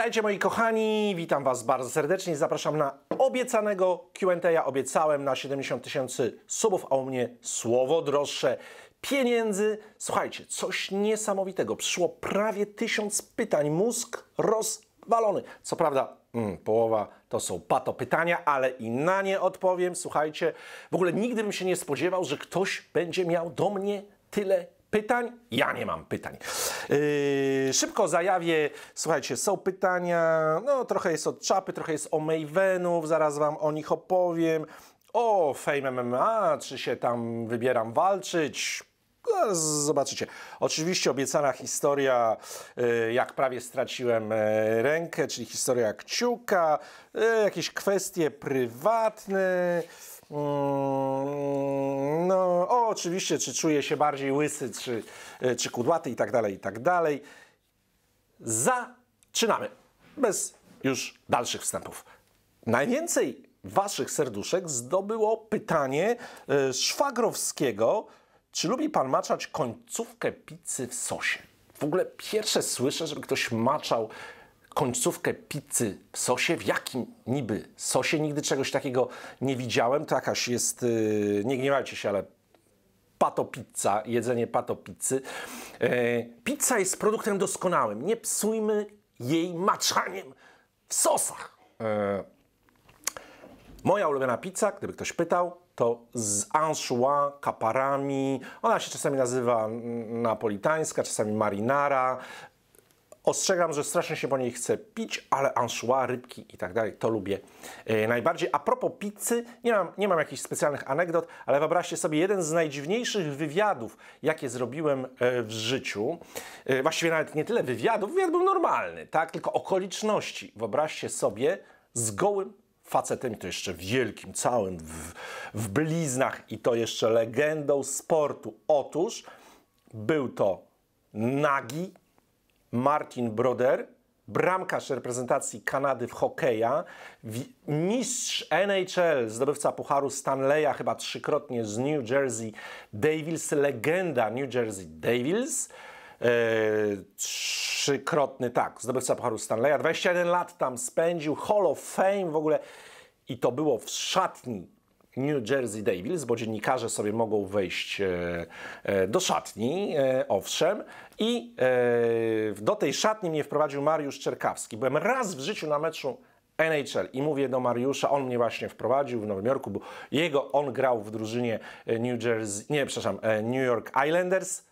Witajcie moi kochani, witam Was bardzo serdecznie. Zapraszam na obiecanego QA. Ja obiecałem na 70 tysięcy subów, a u mnie słowo droższe pieniędzy. Słuchajcie, coś niesamowitego. Przyszło prawie tysiąc pytań. Mózg rozwalony. Co prawda, mm, połowa to są pato pytania, ale i na nie odpowiem. Słuchajcie, w ogóle nigdy bym się nie spodziewał, że ktoś będzie miał do mnie tyle pytań? Ja nie mam pytań. Yy, szybko zajawię, słuchajcie, są pytania, no trochę jest od Czapy, trochę jest o Mavenów, zaraz Wam o nich opowiem. O Fame MMA, czy się tam wybieram walczyć? No, zobaczycie. Oczywiście obiecana historia, yy, jak prawie straciłem yy, rękę, czyli historia kciuka, yy, jakieś kwestie prywatne. Mm, no, o, oczywiście, czy czuje się bardziej łysy, czy, e, czy kudłaty i tak dalej, i tak dalej. Zaczynamy. Bez już dalszych wstępów. Najwięcej waszych serduszek zdobyło pytanie y, Szwagrowskiego, czy lubi pan maczać końcówkę pizzy w sosie? W ogóle pierwsze słyszę, żeby ktoś maczał końcówkę pizzy w sosie? W jakim niby sosie? Nigdy czegoś takiego nie widziałem. To jakaś jest, yy, nie gniewajcie się, ale pato pizza, jedzenie pato pizzy. E, pizza jest produktem doskonałym. Nie psujmy jej maczaniem w sosach. E, moja ulubiona pizza, gdyby ktoś pytał, to z anchois, kaparami. Ona się czasami nazywa napolitańska, czasami marinara. Ostrzegam, że strasznie się po niej chce pić, ale anchois, rybki i tak dalej, to lubię e, najbardziej. A propos pizzy, nie mam, nie mam jakichś specjalnych anegdot, ale wyobraźcie sobie jeden z najdziwniejszych wywiadów, jakie zrobiłem e, w życiu. E, właściwie nawet nie tyle wywiadów, wywiad był normalny, tak? Tylko okoliczności. Wyobraźcie sobie z gołym facetem, to jeszcze wielkim, całym, w, w bliznach i to jeszcze legendą sportu. Otóż był to nagi Martin Broder, bramkarz reprezentacji Kanady w hokeja, mistrz NHL, zdobywca Pucharu Stanleya chyba trzykrotnie z New Jersey Devils, legenda New Jersey Devils, e, trzykrotny, tak, zdobywca Pucharu Stanleya. 21 lat tam spędził, Hall of Fame w ogóle. I to było w szatni New Jersey Devils, bo dziennikarze sobie mogą wejść e, e, do szatni owszem, i e, do tej szatni mnie wprowadził Mariusz Czerkawski. Byłem raz w życiu na meczu NHL i mówię do Mariusza, on mnie właśnie wprowadził w Nowym Jorku, bo jego on grał w drużynie e, New Jersey, nie, przepraszam, e, New York Islanders,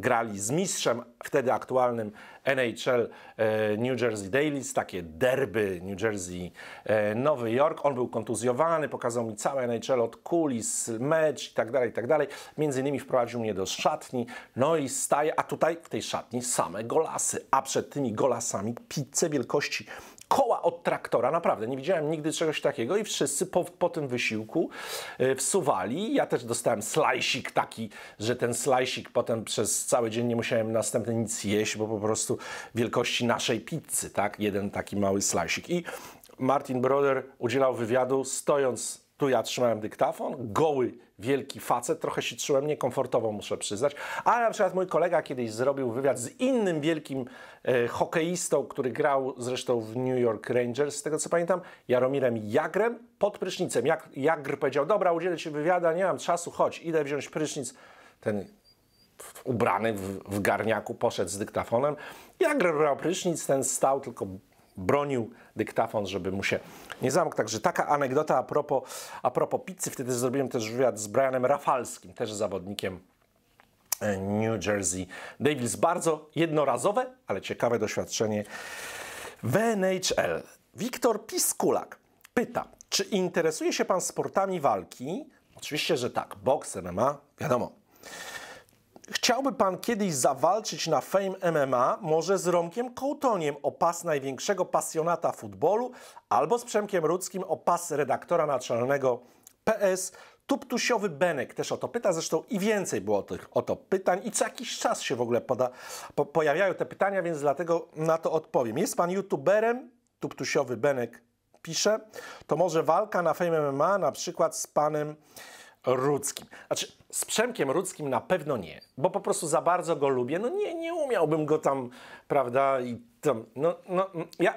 grali z mistrzem wtedy aktualnym NHL e, New Jersey Dailies, takie derby New Jersey e, Nowy Jork. On był kontuzjowany, pokazał mi całe NHL od kulis, mecz i tak dalej, i tak dalej. Między innymi wprowadził mnie do szatni, no i staje, a tutaj w tej szatni same golasy, a przed tymi golasami pizzę wielkości koła od traktora, naprawdę, nie widziałem nigdy czegoś takiego i wszyscy po, po tym wysiłku e, wsuwali. Ja też dostałem slajsik taki, że ten slajsik potem przez cały dzień nie musiałem następny nic jeść, bo po prostu wielkości naszej pizzy, tak? Jeden taki mały slajsik. I Martin Broder udzielał wywiadu stojąc tu ja trzymałem dyktafon, goły, wielki facet, trochę się czułem niekomfortowo, muszę przyznać. Ale na przykład mój kolega kiedyś zrobił wywiad z innym wielkim e, hokeistą, który grał zresztą w New York Rangers, z tego co pamiętam, Jaromirem Jagrem pod prysznicem. Jak, Jagr powiedział, dobra, udzielę Ci wywiada, nie mam czasu, chodź, idę wziąć prysznic. Ten ubrany w, w garniaku poszedł z dyktafonem. Jagr brał prysznic, ten stał, tylko bronił dyktafon, żeby mu się nie zamkł. Także taka anegdota a propos, a propos pizzy. Wtedy zrobiłem też wywiad z Brianem Rafalskim, też zawodnikiem e, New Jersey Davids Bardzo jednorazowe, ale ciekawe doświadczenie w NHL. Wiktor Piskulak pyta, czy interesuje się Pan sportami walki? Oczywiście, że tak. Boks, MMA, wiadomo. Chciałby pan kiedyś zawalczyć na Fame MMA, może z Romkiem Kołtoniem o pas największego pasjonata futbolu, albo z Przemkiem Rudzkim o pas redaktora naczelnego PS. Tuptusiowy Benek też o to pyta, zresztą i więcej było tych o to pytań i co jakiś czas się w ogóle poda, po, pojawiają te pytania, więc dlatego na to odpowiem. Jest pan youtuberem, Tuptusiowy Benek pisze, to może walka na Fame MMA na przykład z panem Rudzkim. Znaczy, z Przemkiem Rudzkim na pewno nie, bo po prostu za bardzo go lubię. No nie, nie umiałbym go tam, prawda, i tam, no, no, mm, ja...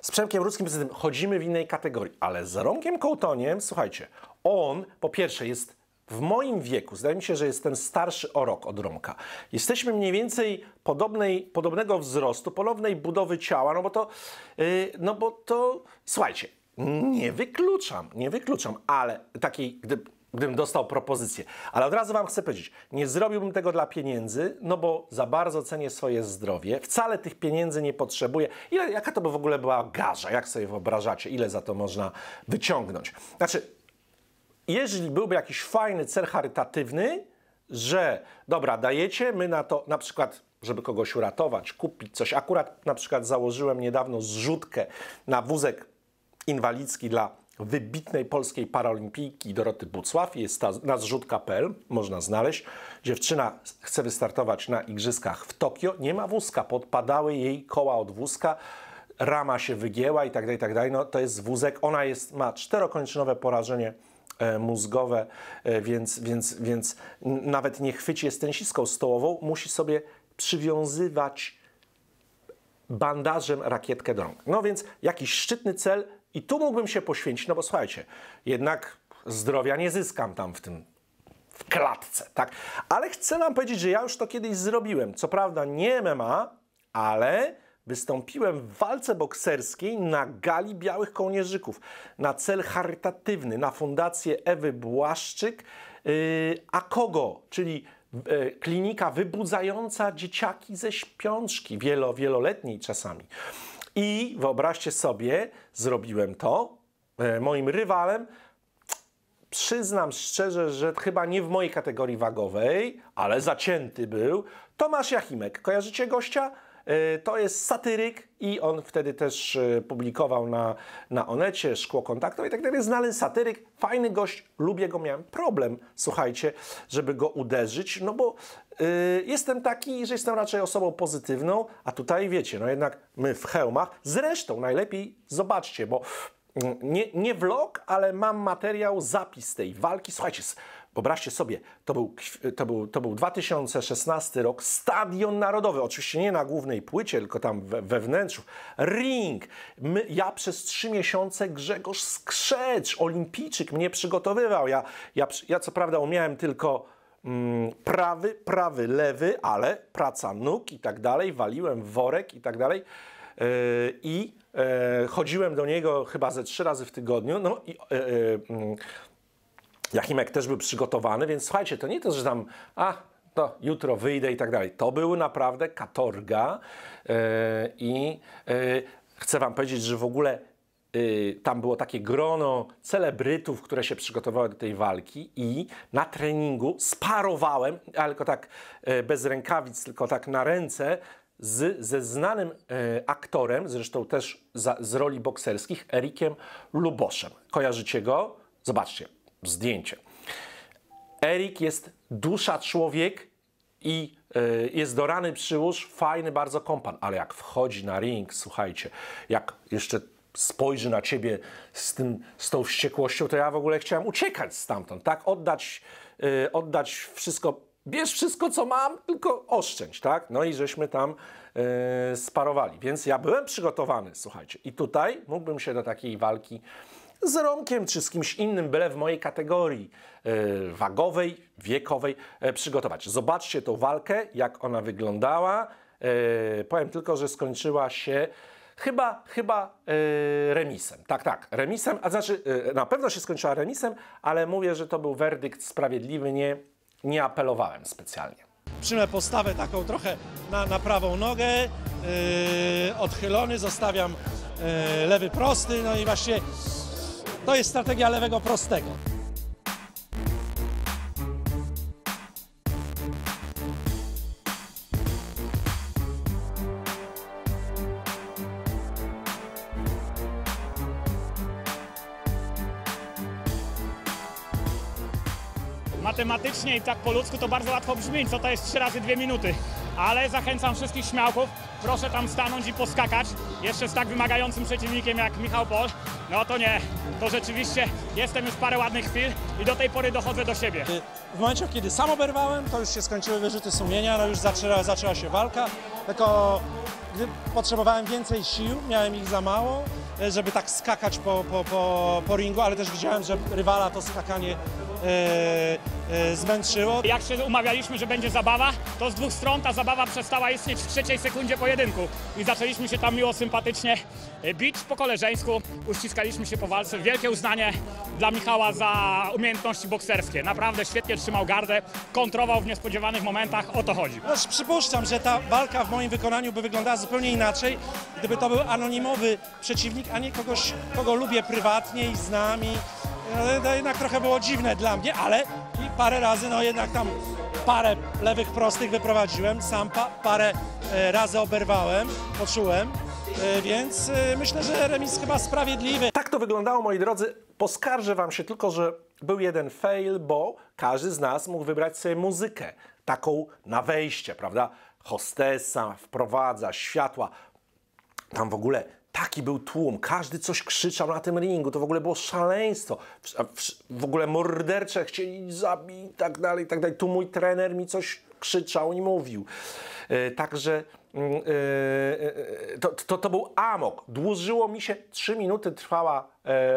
Z Przemkiem Rudzkim poza tym chodzimy w innej kategorii, ale z Romkiem Kołtoniem, słuchajcie, on po pierwsze jest w moim wieku, zdaje mi się, że jestem starszy o rok od Romka. Jesteśmy mniej więcej podobnej, podobnego wzrostu, podobnej budowy ciała, no bo to, yy, no bo to, słuchajcie, nie wykluczam, nie wykluczam, ale takiej, gdy, gdybym dostał propozycję. Ale od razu Wam chcę powiedzieć, nie zrobiłbym tego dla pieniędzy, no bo za bardzo cenię swoje zdrowie, wcale tych pieniędzy nie potrzebuję. Ile, jaka to by w ogóle była garza? Jak sobie wyobrażacie, ile za to można wyciągnąć? Znaczy, jeżeli byłby jakiś fajny cel charytatywny, że dobra, dajecie, my na to na przykład żeby kogoś uratować, kupić coś. Akurat na przykład założyłem niedawno zrzutkę na wózek inwalidzki dla wybitnej polskiej paraolimpijki Doroty Bucław. Jest ta na można znaleźć. Dziewczyna chce wystartować na igrzyskach w Tokio. Nie ma wózka, podpadały jej koła od wózka, rama się wygięła i tak dalej, tak dalej. No to jest wózek. Ona jest, ma czterokończynowe porażenie e, mózgowe, e, więc, więc, więc nawet nie chwyci jest tenisistką stołową, musi sobie przywiązywać bandażem rakietkę do rąk. No więc jakiś szczytny cel i tu mógłbym się poświęcić, no bo słuchajcie, jednak zdrowia nie zyskam tam w tym w klatce, tak? Ale chcę wam powiedzieć, że ja już to kiedyś zrobiłem. Co prawda nie MMA, ale wystąpiłem w walce bokserskiej na gali Białych Kołnierzyków na cel charytatywny, na fundację Ewy Błaszczyk yy, AKOGO, czyli yy, klinika wybudzająca dzieciaki ze śpiączki, wielo, wieloletniej czasami. I wyobraźcie sobie, zrobiłem to. E, moim rywalem, przyznam szczerze, że chyba nie w mojej kategorii wagowej, ale zacięty był, Tomasz Jachimek. Kojarzycie gościa? E, to jest satyryk i on wtedy też e, publikował na, na Onecie, Szkło Kontaktowe i tak dalej. Znany satyryk, fajny gość, lubię go, miałem problem, słuchajcie, żeby go uderzyć, no bo e, jestem taki, że jestem raczej osobą pozytywną, a tutaj wiecie, no jednak my w hełmach, zresztą najlepiej zobaczcie, bo mm, nie, nie vlog, ale mam materiał, zapis tej walki. Słuchajcie, Wyobraźcie sobie, to był, to, był, to był 2016 rok, stadion narodowy, oczywiście nie na głównej płycie, tylko tam we, we wnętrzu. Ring. My, ja przez trzy miesiące Grzegorz Skrzecz, olimpijczyk, mnie przygotowywał. Ja, ja, ja co prawda umiałem tylko mm, prawy, prawy, lewy, ale praca nóg i tak dalej, waliłem worek i tak dalej. Yy, I e, chodziłem do niego chyba ze trzy razy w tygodniu. No i e, e, mm, Jachimek też był przygotowany, więc słuchajcie, to nie to, że tam, a to jutro wyjdę i tak dalej. To były naprawdę katorga e, i e, chcę Wam powiedzieć, że w ogóle e, tam było takie grono celebrytów, które się przygotowały do tej walki i na treningu sparowałem, ale tylko tak bez rękawic, tylko tak na ręce, z, ze znanym aktorem, zresztą też za, z roli bokserskich, Erikiem Luboszem. Kojarzycie go? Zobaczcie, zdjęcie. Erik jest dusza człowiek i e, jest dorany przy łóż, fajny bardzo kompan, ale jak wchodzi na ring, słuchajcie, jak jeszcze spojrzy na ciebie z, tym, z tą wściekłością, to ja w ogóle chciałem uciekać stamtąd, tak? Oddać, e, oddać wszystko, bierz wszystko, co mam, tylko oszczędź, tak? No i żeśmy tam e, sparowali, więc ja byłem przygotowany, słuchajcie. I tutaj mógłbym się do takiej walki z Romkiem czy z kimś innym, byle w mojej kategorii yy, wagowej, wiekowej yy, przygotować. Zobaczcie tą walkę, jak ona wyglądała. Yy, powiem tylko, że skończyła się chyba, chyba yy, remisem. Tak, tak, remisem, a znaczy yy, na pewno się skończyła remisem, ale mówię, że to był werdykt sprawiedliwy, nie, nie apelowałem specjalnie. Przyjmę postawę taką trochę na, na prawą nogę, odchylony, zostawiam lewy prosty, no i właśnie to jest strategia lewego prostego. matematycznie i tak po ludzku to bardzo łatwo brzmi, co to jest 3 razy 2 minuty. Ale zachęcam wszystkich śmiałków, proszę tam stanąć i poskakać, jeszcze z tak wymagającym przeciwnikiem jak Michał Bosz, no to nie, to rzeczywiście jestem już parę ładnych chwil i do tej pory dochodzę do siebie. W momencie, kiedy sam oberwałem, to już się skończyły wyrzuty sumienia, no już zaczęła, zaczęła się walka, tylko gdy potrzebowałem więcej sił, miałem ich za mało, e, żeby tak skakać po, po, po, po ringu, ale też widziałem, że rywala to skakanie E, e, zmęczyło. Jak się umawialiśmy, że będzie zabawa, to z dwóch stron ta zabawa przestała istnieć w trzeciej sekundzie pojedynku i zaczęliśmy się tam miło, sympatycznie e, bić po koleżeńsku, uściskaliśmy się po walce. Wielkie uznanie dla Michała za umiejętności bokserskie. Naprawdę świetnie trzymał gardę, kontrował w niespodziewanych momentach, o to chodzi. No, przypuszczam, że ta walka w moim wykonaniu by wyglądała zupełnie inaczej, gdyby to był anonimowy przeciwnik, a nie kogoś, kogo lubię prywatnie i z nami. E, no jednak trochę było dziwne dla mnie, ale i parę razy, no jednak tam parę lewych prostych wyprowadziłem, sam pa, parę e, razy oberwałem, poczułem, e, więc myślę, że remis chyba sprawiedliwy. Tak to wyglądało, moi drodzy. Poskarżę wam się tylko, że był jeden fail, bo każdy z nas mógł wybrać sobie muzykę, taką na wejście, prawda? Hostesa, wprowadza, światła. Tam w ogóle Taki był tłum, każdy coś krzyczał na tym ringu, to w ogóle było szaleństwo. W, ogóle mordercze chcieli zabić i tak dalej, i tak dalej. Tu mój trener mi coś krzyczał i mówił. E, także mm, e, e, to, to, to był amok. Dłużyło mi się, trzy minuty trwała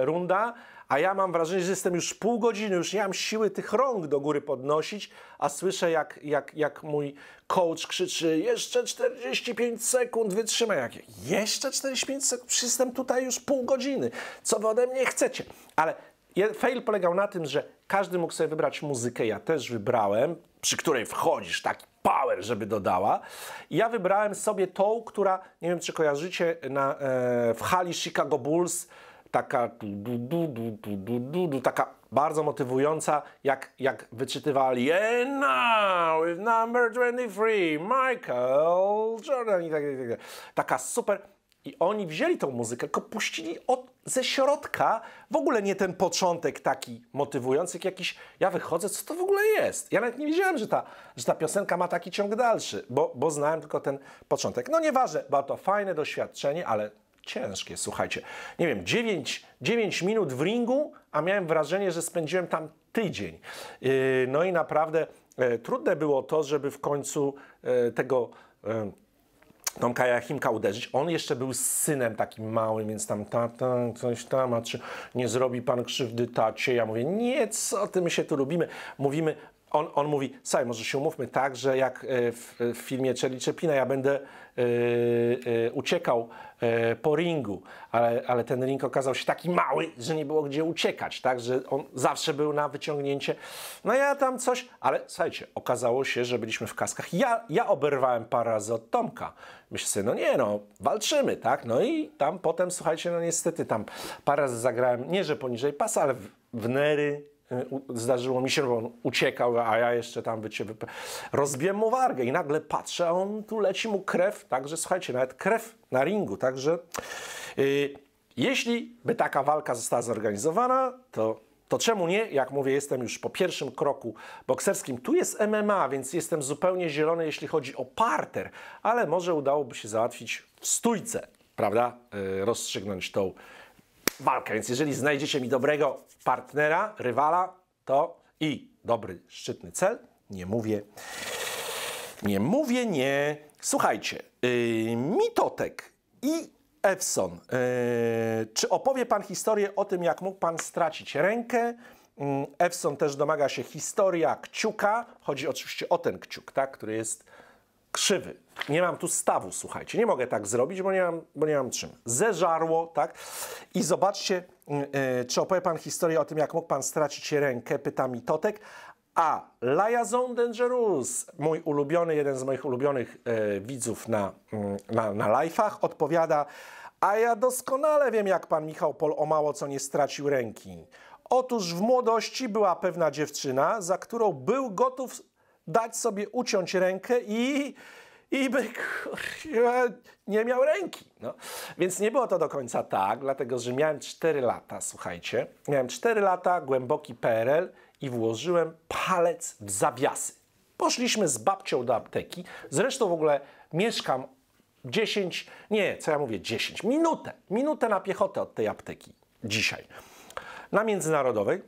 runda, a ja mam wrażenie, że jestem już pół godziny, już nie mam siły tych rąk do góry podnosić, a słyszę jak, jak, jak mój coach krzyczy jeszcze 45 sekund, wytrzymaj. Jak, jeszcze 45 sekund? Przecież jestem tutaj już pół godziny. Co wy ode mnie chcecie? Ale fail polegał na tym, że każdy mógł sobie wybrać muzykę, ja też wybrałem, przy której wchodzisz, taki power, żeby dodała. Ja wybrałem sobie tą, która, nie wiem czy kojarzycie, na, e, w hali Chicago Bulls taka du, du, du, du, du, du, taka bardzo motywująca, jak, jak wyczytywali And now with number 23, Michael Jordan i tak dalej. Tak, tak. Taka super. I oni wzięli tą muzykę, tylko puścili od, ze środka w ogóle nie ten początek taki motywujący, jak jakiś ja wychodzę, co to w ogóle jest? Ja nawet nie wiedziałem, że ta, że ta piosenka ma taki ciąg dalszy, bo, bo znałem tylko ten początek. No nieważne, było to fajne doświadczenie, ale ciężkie, słuchajcie. Nie wiem, 9, 9 minut w ringu, a miałem wrażenie, że spędziłem tam tydzień. Y, no i naprawdę e, trudne było to, żeby w końcu e, tego e, Tomka Jachimka uderzyć. On jeszcze był z synem takim małym, więc tam ta, ta, coś tam, a czy nie zrobi pan krzywdy tacie? Ja mówię, nie, co ty, my się tu lubimy. Mówimy, on, on mówi, słuchaj, może się umówmy tak, że jak e, w, w filmie Czeli Czepina ja będę e, e, uciekał po ringu, ale, ale ten ring okazał się taki mały, że nie było gdzie uciekać, tak, że on zawsze był na wyciągnięcie. No ja tam coś, ale słuchajcie, okazało się, że byliśmy w kaskach. Ja, ja oberwałem parę razy od Tomka. Myślę sobie, no nie no, walczymy, tak, no i tam potem, słuchajcie, no niestety tam parę razy zagrałem, nie że poniżej pasa, ale w, w nery, Y, zdarzyło mi się, że on uciekał, a ja jeszcze tam by rozbiłem mu wargę i nagle patrzę, a on tu leci mu krew, także słuchajcie, nawet krew na ringu, także yy, jeśli by taka walka została zorganizowana, to to czemu nie? Jak mówię, jestem już po pierwszym kroku bokserskim. Tu jest MMA, więc jestem zupełnie zielony, jeśli chodzi o parter, ale może udałoby się załatwić w stójce, prawda? Yy, rozstrzygnąć tą Walka. Więc jeżeli znajdziecie mi dobrego partnera, rywala, to i dobry, szczytny cel, nie mówię, nie mówię, nie. Słuchajcie, yy, Mitotek i Efson, yy, czy opowie Pan historię o tym, jak mógł Pan stracić rękę? Yy, też domaga się historia kciuka. Chodzi oczywiście o ten kciuk, tak, który jest krzywy. Nie mam tu stawu, słuchajcie. Nie mogę tak zrobić, bo nie mam, bo nie mam czym. Zeżarło, tak? I zobaczcie, yy, czy opowie Pan historię o tym, jak mógł Pan stracić rękę, pyta mi Totek. A Liaison Dangerous, mój ulubiony, jeden z moich ulubionych yy, widzów na, yy, na, na live'ach, odpowiada a ja doskonale wiem, jak pan Michał Pol o mało co nie stracił ręki. Otóż w młodości była pewna dziewczyna, za którą był gotów dać sobie uciąć rękę i, i by nie miał ręki. No. Więc nie było to do końca tak, dlatego że miałem 4 lata, słuchajcie. Miałem 4 lata, głęboki PRL i włożyłem palec w zawiasy. Poszliśmy z babcią do apteki. Zresztą w ogóle mieszkam 10, nie, co ja mówię, 10, minutę, minutę na piechotę od tej apteki dzisiaj. Na międzynarodowej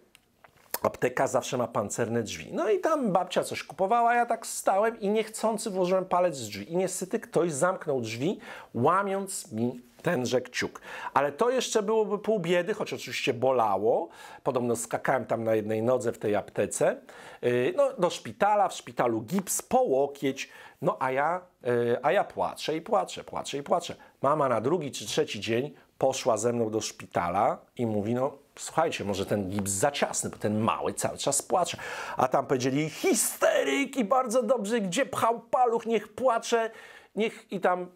apteka zawsze ma pancerne drzwi. No i tam babcia coś kupowała, ja tak stałem i niechcący włożyłem palec z drzwi. I niestety ktoś zamknął drzwi, łamiąc mi tenże kciuk. Ale to jeszcze byłoby pół biedy, choć oczywiście bolało. Podobno skakałem tam na jednej nodze w tej aptece. Y, no, do szpitala, w szpitalu gips, po łokieć. No a ja, y, a ja płaczę i płaczę, płaczę i płaczę. Mama na drugi czy trzeci dzień poszła ze mną do szpitala i mówi, no słuchajcie, może ten gips za ciasny, bo ten mały cały czas płacze. A tam powiedzieli histeryk i bardzo dobrze, gdzie pchał paluch, niech płacze, niech i tam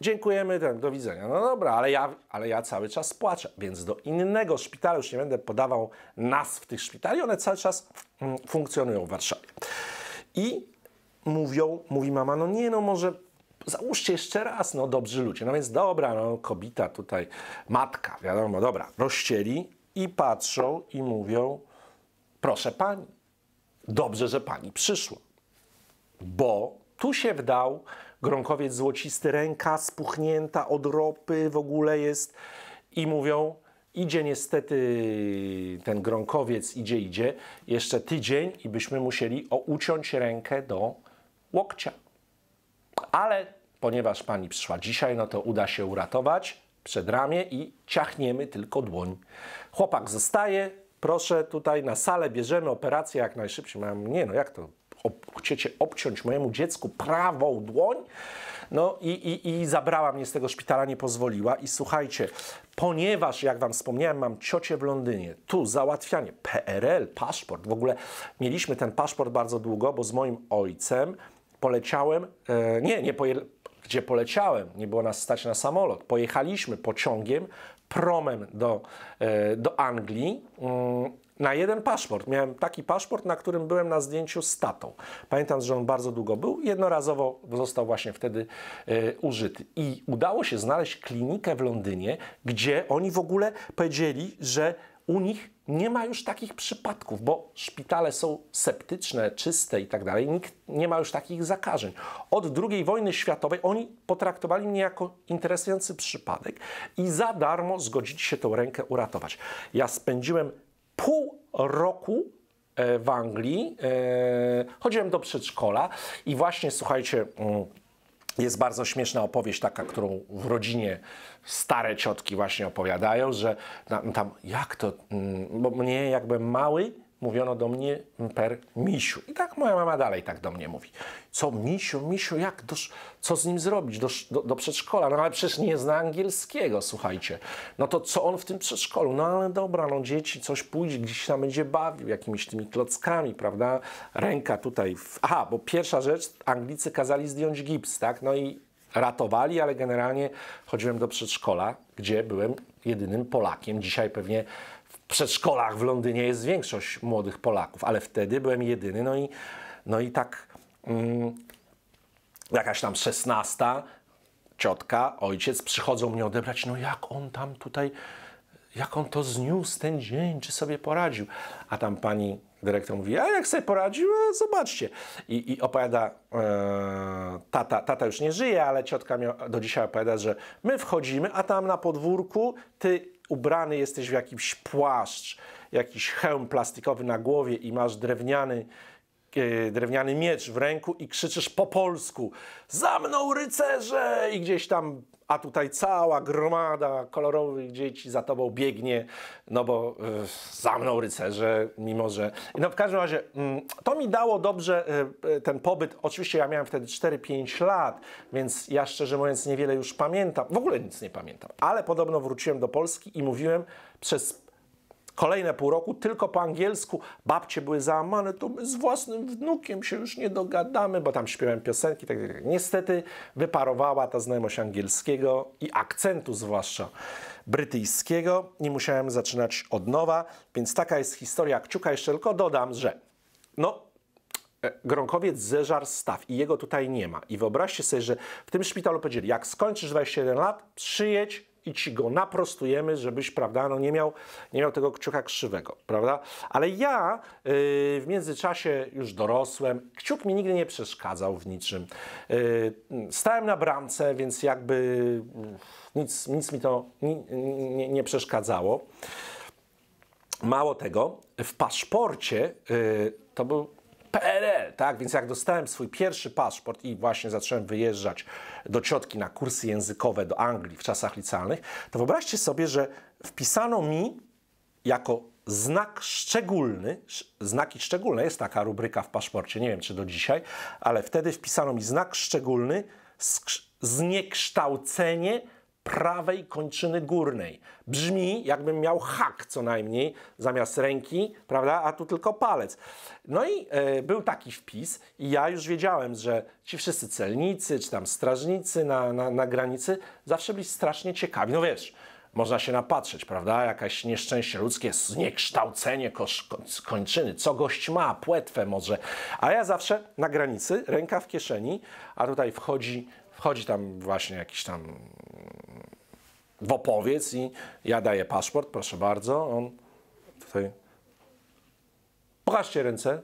dziękujemy, ten, do widzenia. No dobra, ale ja, ale ja cały czas płaczę, więc do innego szpitala, już nie będę podawał nazw tych szpitali, one cały czas mm, funkcjonują w Warszawie. I mówią, mówi mama, no nie no, może załóżcie jeszcze raz, no dobrzy ludzie. No więc dobra, no kobita tutaj, matka, wiadomo, dobra, rozcieli, i patrzą i mówią: Proszę pani, dobrze, że pani przyszła, bo tu się wdał gronkowiec złocisty, ręka spuchnięta od ropy w ogóle jest i mówią: Idzie niestety ten gronkowiec, idzie, idzie, jeszcze tydzień i byśmy musieli o, uciąć rękę do łokcia. Ale ponieważ pani przyszła dzisiaj, no to uda się uratować przedramię i ciachniemy tylko dłoń. Chłopak zostaje, proszę tutaj na salę, bierzemy operację jak najszybciej. Mam, nie no, jak to? Ob chcecie obciąć mojemu dziecku prawą dłoń? No i, i, i zabrała mnie z tego szpitala, nie pozwoliła. I słuchajcie, ponieważ jak Wam wspomniałem, mam ciocie w Londynie, tu załatwianie PRL, paszport, w ogóle mieliśmy ten paszport bardzo długo, bo z moim ojcem poleciałem, e, nie, nie gdzie poleciałem, nie było nas stać na samolot. Pojechaliśmy pociągiem, promem do, e, do Anglii mm, na jeden paszport. Miałem taki paszport, na którym byłem na zdjęciu z tatą. Pamiętam, że on bardzo długo był, jednorazowo został właśnie wtedy e, użyty. I udało się znaleźć klinikę w Londynie, gdzie oni w ogóle powiedzieli, że u nich nie ma już takich przypadków, bo szpitale są septyczne, czyste i tak dalej. Nikt nie ma już takich zakażeń. Od II wojny światowej oni potraktowali mnie jako interesujący przypadek i za darmo zgodzili się tą rękę uratować. Ja spędziłem pół roku e, w Anglii, e, chodziłem do przedszkola i właśnie, słuchajcie, mm, jest bardzo śmieszna opowieść taka, którą w rodzinie stare ciotki właśnie opowiadają, że tam, jak to, mm, bo mnie jakby mały, mówiono do mnie per misiu. I tak moja mama dalej tak do mnie mówi. Co misiu, misiu, jak, do, co z nim zrobić do, do, do, przedszkola? No ale przecież nie zna angielskiego, słuchajcie. No to co on w tym przedszkolu? No ale dobra, no dzieci coś pójdzie, gdzieś tam będzie bawił jakimiś tymi klockami, prawda? Ręka tutaj, w... aha, bo pierwsza rzecz, Anglicy kazali zdjąć gips, tak? No i ratowali, ale generalnie chodziłem do przedszkola, gdzie byłem jedynym Polakiem. Dzisiaj pewnie przedszkolach w Londynie jest większość młodych Polaków, ale wtedy byłem jedyny, no i, no i tak mm, jakaś tam szesnasta, ciotka, ojciec przychodzą mnie odebrać, no jak on tam tutaj, jak on to zniósł ten dzień, czy sobie poradził. A tam pani Dyrektor mówi, a jak sobie poradził, no, zobaczcie. I, i opowiada, e, tata, tata już nie żyje, ale ciotka do dzisiaj opowiada, że my wchodzimy, a tam na podwórku ty ubrany jesteś w jakiś płaszcz, jakiś hełm plastikowy na głowie i masz drewniany e, drewniany miecz w ręku i krzyczysz po polsku za mną rycerze i gdzieś tam a tutaj cała gromada kolorowych dzieci za tobą biegnie, no bo e, za mną rycerze, mimo że... No w każdym razie, mm, to mi dało dobrze e, e, ten pobyt. Oczywiście ja miałem wtedy 4-5 lat, więc ja szczerze mówiąc niewiele już pamiętam. W ogóle nic nie pamiętam. Ale podobno wróciłem do Polski i mówiłem przez Kolejne pół roku tylko po angielsku. Babcie były załamane, to my z własnym wnukiem się już nie dogadamy, bo tam śpiewałem piosenki. Tak, tak, tak. Niestety wyparowała ta znajomość angielskiego i akcentu zwłaszcza brytyjskiego nie musiałem zaczynać od nowa, więc taka jest historia Kciuka. Jeszcze tylko dodam, że no e, Gronkowiec zeżar staw i jego tutaj nie ma. I wyobraźcie sobie, że w tym szpitalu powiedzieli, jak skończysz 21 lat, przyjedź i ci go naprostujemy, żebyś, prawda, no nie miał, nie miał tego kciuka krzywego, prawda? Ale ja y, w międzyczasie już dorosłem, kciuk mi nigdy nie przeszkadzał w niczym. Y, stałem na bramce, więc jakby mm, nic, nic mi to ni, nie, nie przeszkadzało. Mało tego, w paszporcie y, to był PRL, tak? Więc jak dostałem swój pierwszy paszport i właśnie zacząłem wyjeżdżać do ciotki na kursy językowe do Anglii w czasach licealnych, to wyobraźcie sobie, że wpisano mi jako znak szczególny, znaki szczególne, jest taka rubryka w paszporcie, nie wiem czy do dzisiaj, ale wtedy wpisano mi znak szczególny, zniekształcenie prawej kończyny górnej. Brzmi, jakbym miał hak co najmniej zamiast ręki, prawda? A tu tylko palec. No i e, był taki wpis, i ja już wiedziałem, że ci wszyscy celnicy, czy tam strażnicy na, na, na granicy zawsze byli strasznie ciekawi. No wiesz, można się napatrzeć, prawda? Jakaś nieszczęście ludzkie, zniekształcenie kosz, kończyny, co gość ma, płetwę może. A ja zawsze na granicy, ręka w kieszeni, a tutaj wchodzi, wchodzi tam właśnie jakiś tam w opowiedz i ja daję paszport, proszę bardzo. On tutaj, pokażcie ręce,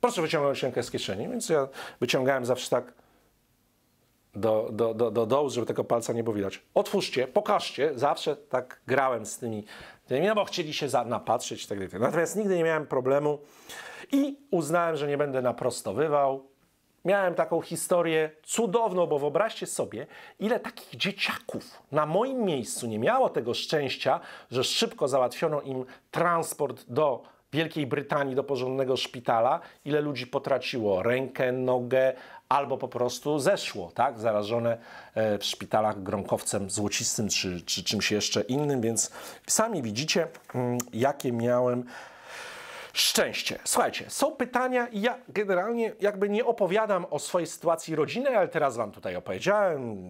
proszę wyciągnąć rękę z kieszeni. Więc ja wyciągałem zawsze tak do, do, do, do dołu, żeby tego palca nie było widać. Otwórzcie, pokażcie. Zawsze tak grałem z tymi, no bo chcieli się za, napatrzeć i tak dalej. Natomiast nigdy nie miałem problemu i uznałem, że nie będę naprostowywał, miałem taką historię cudowną, bo wyobraźcie sobie, ile takich dzieciaków na moim miejscu nie miało tego szczęścia, że szybko załatwiono im transport do Wielkiej Brytanii do porządnego szpitala, ile ludzi potraciło rękę, nogę albo po prostu zeszło, tak? zarażone e, w szpitalach gromkowcem złocistym czy, czy czymś jeszcze innym, więc sami widzicie, mm, jakie miałem szczęście. Słuchajcie, są pytania i ja generalnie jakby nie opowiadam o swojej sytuacji rodzinnej, ale teraz wam tutaj opowiedziałem.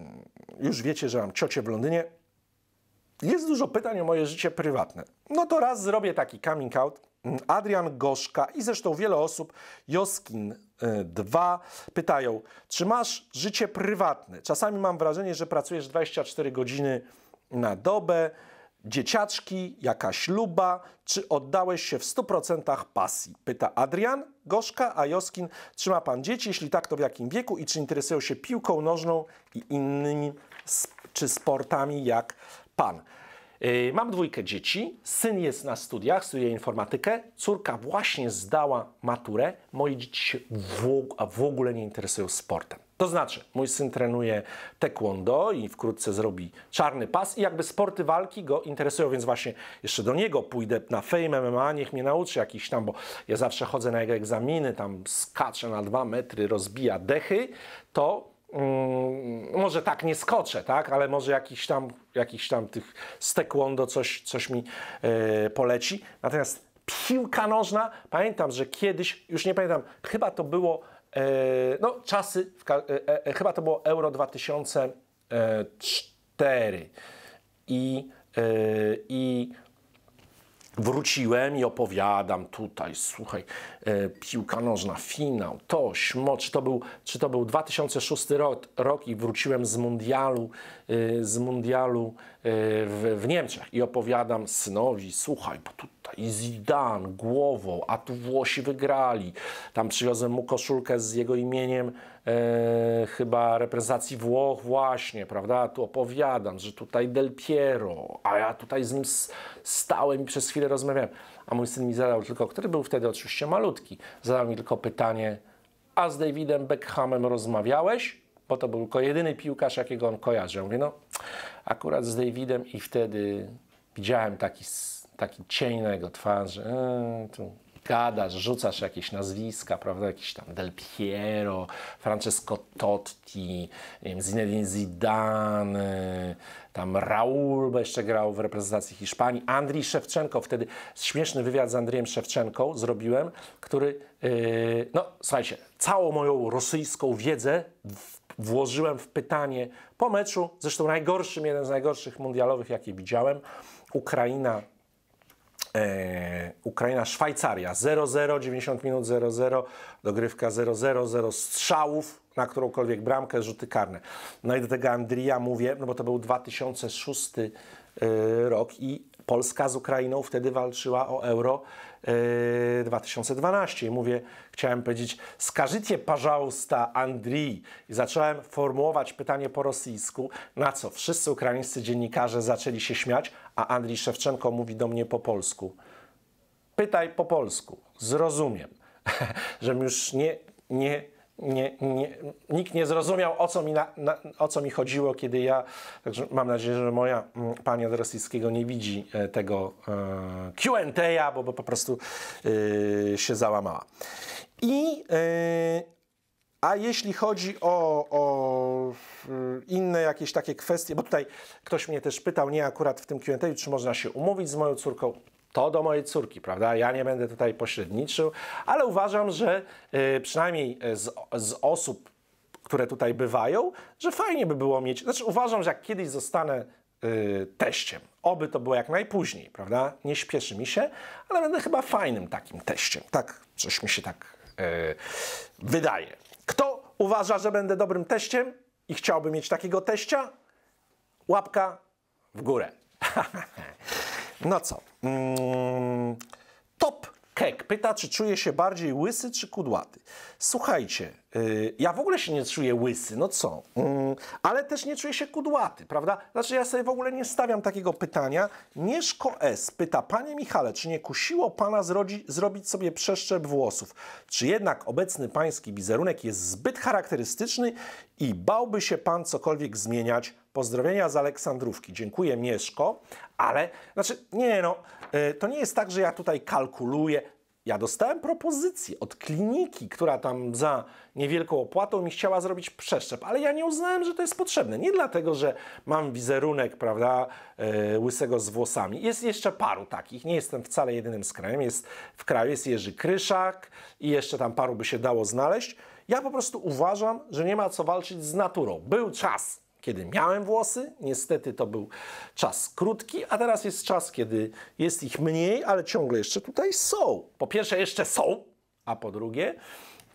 Już wiecie, że mam ciocię w Londynie. Jest dużo pytań o moje życie prywatne. No to raz zrobię taki coming out. Adrian Goszka i zresztą wiele osób, Joskin 2, e, pytają, czy masz życie prywatne? Czasami mam wrażenie, że pracujesz 24 godziny na dobę, Dzieciaczki, jaka śluba, czy oddałeś się w 100% pasji? Pyta Adrian, Gorzka, a Joskin, trzyma pan dzieci? Jeśli tak, to w jakim wieku i czy interesują się piłką nożną i innymi czy sportami jak pan? Y, mam dwójkę dzieci, syn jest na studiach, studiuje informatykę, córka właśnie zdała maturę, Moi dzieci się w ogóle nie interesują sportem. To znaczy, mój syn trenuje taekwondo i wkrótce zrobi czarny pas i jakby sporty walki go interesują, więc właśnie jeszcze do niego pójdę na Fame MMA, niech mnie nauczy jakiś tam, bo ja zawsze chodzę na jego egzaminy, tam skacze na dwa metry, rozbija dechy, to mm, może tak nie skoczę, tak, ale może jakiś tam, jakiś tam tych z taekwondo coś, coś mi yy, poleci. Natomiast piłka nożna, pamiętam, że kiedyś, już nie pamiętam, chyba to było E, no, czasy, e, e, chyba to było Euro 2004 i, i wróciłem i opowiadam tutaj, słuchaj, piłka nożna, finał, to, śmo, czy to był, czy to był 2006 rok, rok i wróciłem z mundialu, z mundialu Y, w, w Niemczech i opowiadam synowi, słuchaj, bo tutaj Zidan głową, a tu Włosi wygrali. Tam przywiozłem mu koszulkę z jego imieniem e, chyba reprezentacji Włoch właśnie, prawda? Tu opowiadam, że tutaj Del Piero, a ja tutaj z nim stałem i przez chwilę rozmawiałem. A mój syn mi zadał tylko, który był wtedy oczywiście malutki, zadał mi tylko pytanie, a z Davidem Beckhamem rozmawiałeś? Bo to był tylko jedyny piłkarz, jakiego on kojarzył. Ja mówię, no Akurat z Davidem i wtedy widziałem taki, taki cień na jego twarzy. E, tu gadasz, rzucasz jakieś nazwiska, prawda, jakieś tam Del Piero, Francesco Totti, Zinedine Zidane, tam Raul, bo jeszcze grał w reprezentacji Hiszpanii, Andrii Szewczenko, wtedy śmieszny wywiad z Andriem Szewczenką zrobiłem, który, yy, no słuchajcie, całą moją rosyjską wiedzę włożyłem w pytanie po meczu, zresztą najgorszym, jeden z najgorszych mundialowych, jaki widziałem, Ukraina e, Ukraina, Szwajcaria 0-0, 90 minut 0-0, dogrywka 0-0, 0 strzałów na którąkolwiek bramkę, rzuty karne. No i do tego Andrija mówię, no bo to był 2006 e, rok i Polska z Ukrainą wtedy walczyła o euro 2012 yy, i mówię, chciałem powiedzieć, skażycie pażałsta Andrii i zacząłem formułować pytanie po rosyjsku, na co wszyscy ukraińscy dziennikarze zaczęli się śmiać, a Andrii Szewczenko mówi do mnie po polsku. Pytaj po polsku, zrozumiem, żebym już nie, nie nie, nie, nikt nie zrozumiał, o co, mi na, na, o co mi chodziło, kiedy ja. Także mam nadzieję, że moja mm, pani od rosyjskiego nie widzi e, tego e, QA, bo, bo po prostu e, się załamała. I. E, a jeśli chodzi o, o, mm, inne jakieś takie kwestie, bo tutaj ktoś mnie też pytał, nie akurat w tym QA, czy można się umówić z moją córką to do mojej córki, prawda? Ja nie będę tutaj pośredniczył, ale uważam, że y, przynajmniej y, z, z osób, które tutaj bywają, że fajnie by było mieć. Znaczy, uważam, że jak kiedyś zostanę y, teściem. Oby to było jak najpóźniej, prawda? Nie śpieszy mi się, ale będę chyba fajnym takim teściem. Tak, coś mi się tak wydaje. Kto uważa, że będę dobrym teściem i chciałby mieć takiego teścia? Łapka w górę. No co? Mm, top Kek pyta, czy czuje się bardziej łysy czy kudłaty. Słuchajcie, y, ja w ogóle się nie czuję łysy, no co? Mm, ale też nie czuję się kudłaty, prawda? Znaczy ja sobie w ogóle nie stawiam takiego pytania. Mieszko S pyta, panie Michale, czy nie kusiło pana zrodzi, zrobić sobie przeszczep włosów? Czy jednak obecny pański wizerunek jest zbyt charakterystyczny i bałby się pan cokolwiek zmieniać Pozdrowienia z Aleksandrówki. Dziękuję, Mieszko, ale znaczy, nie no, e, to nie jest tak, że ja tutaj kalkuluję. Ja dostałem propozycję od kliniki, która tam za niewielką opłatą mi chciała zrobić przeszczep, ale ja nie uznałem, że to jest potrzebne. Nie dlatego, że mam wizerunek, prawda, e, łysego z włosami. Jest jeszcze paru takich, nie jestem wcale jedynym skrajem. Jest w kraju jest Jerzy Kryszak i jeszcze tam paru by się dało znaleźć. Ja po prostu uważam, że nie ma co walczyć z naturą. Był czas, kiedy miałem włosy. Niestety to był czas krótki, a teraz jest czas, kiedy jest ich mniej, ale ciągle jeszcze tutaj są. Po pierwsze, jeszcze są, a po drugie,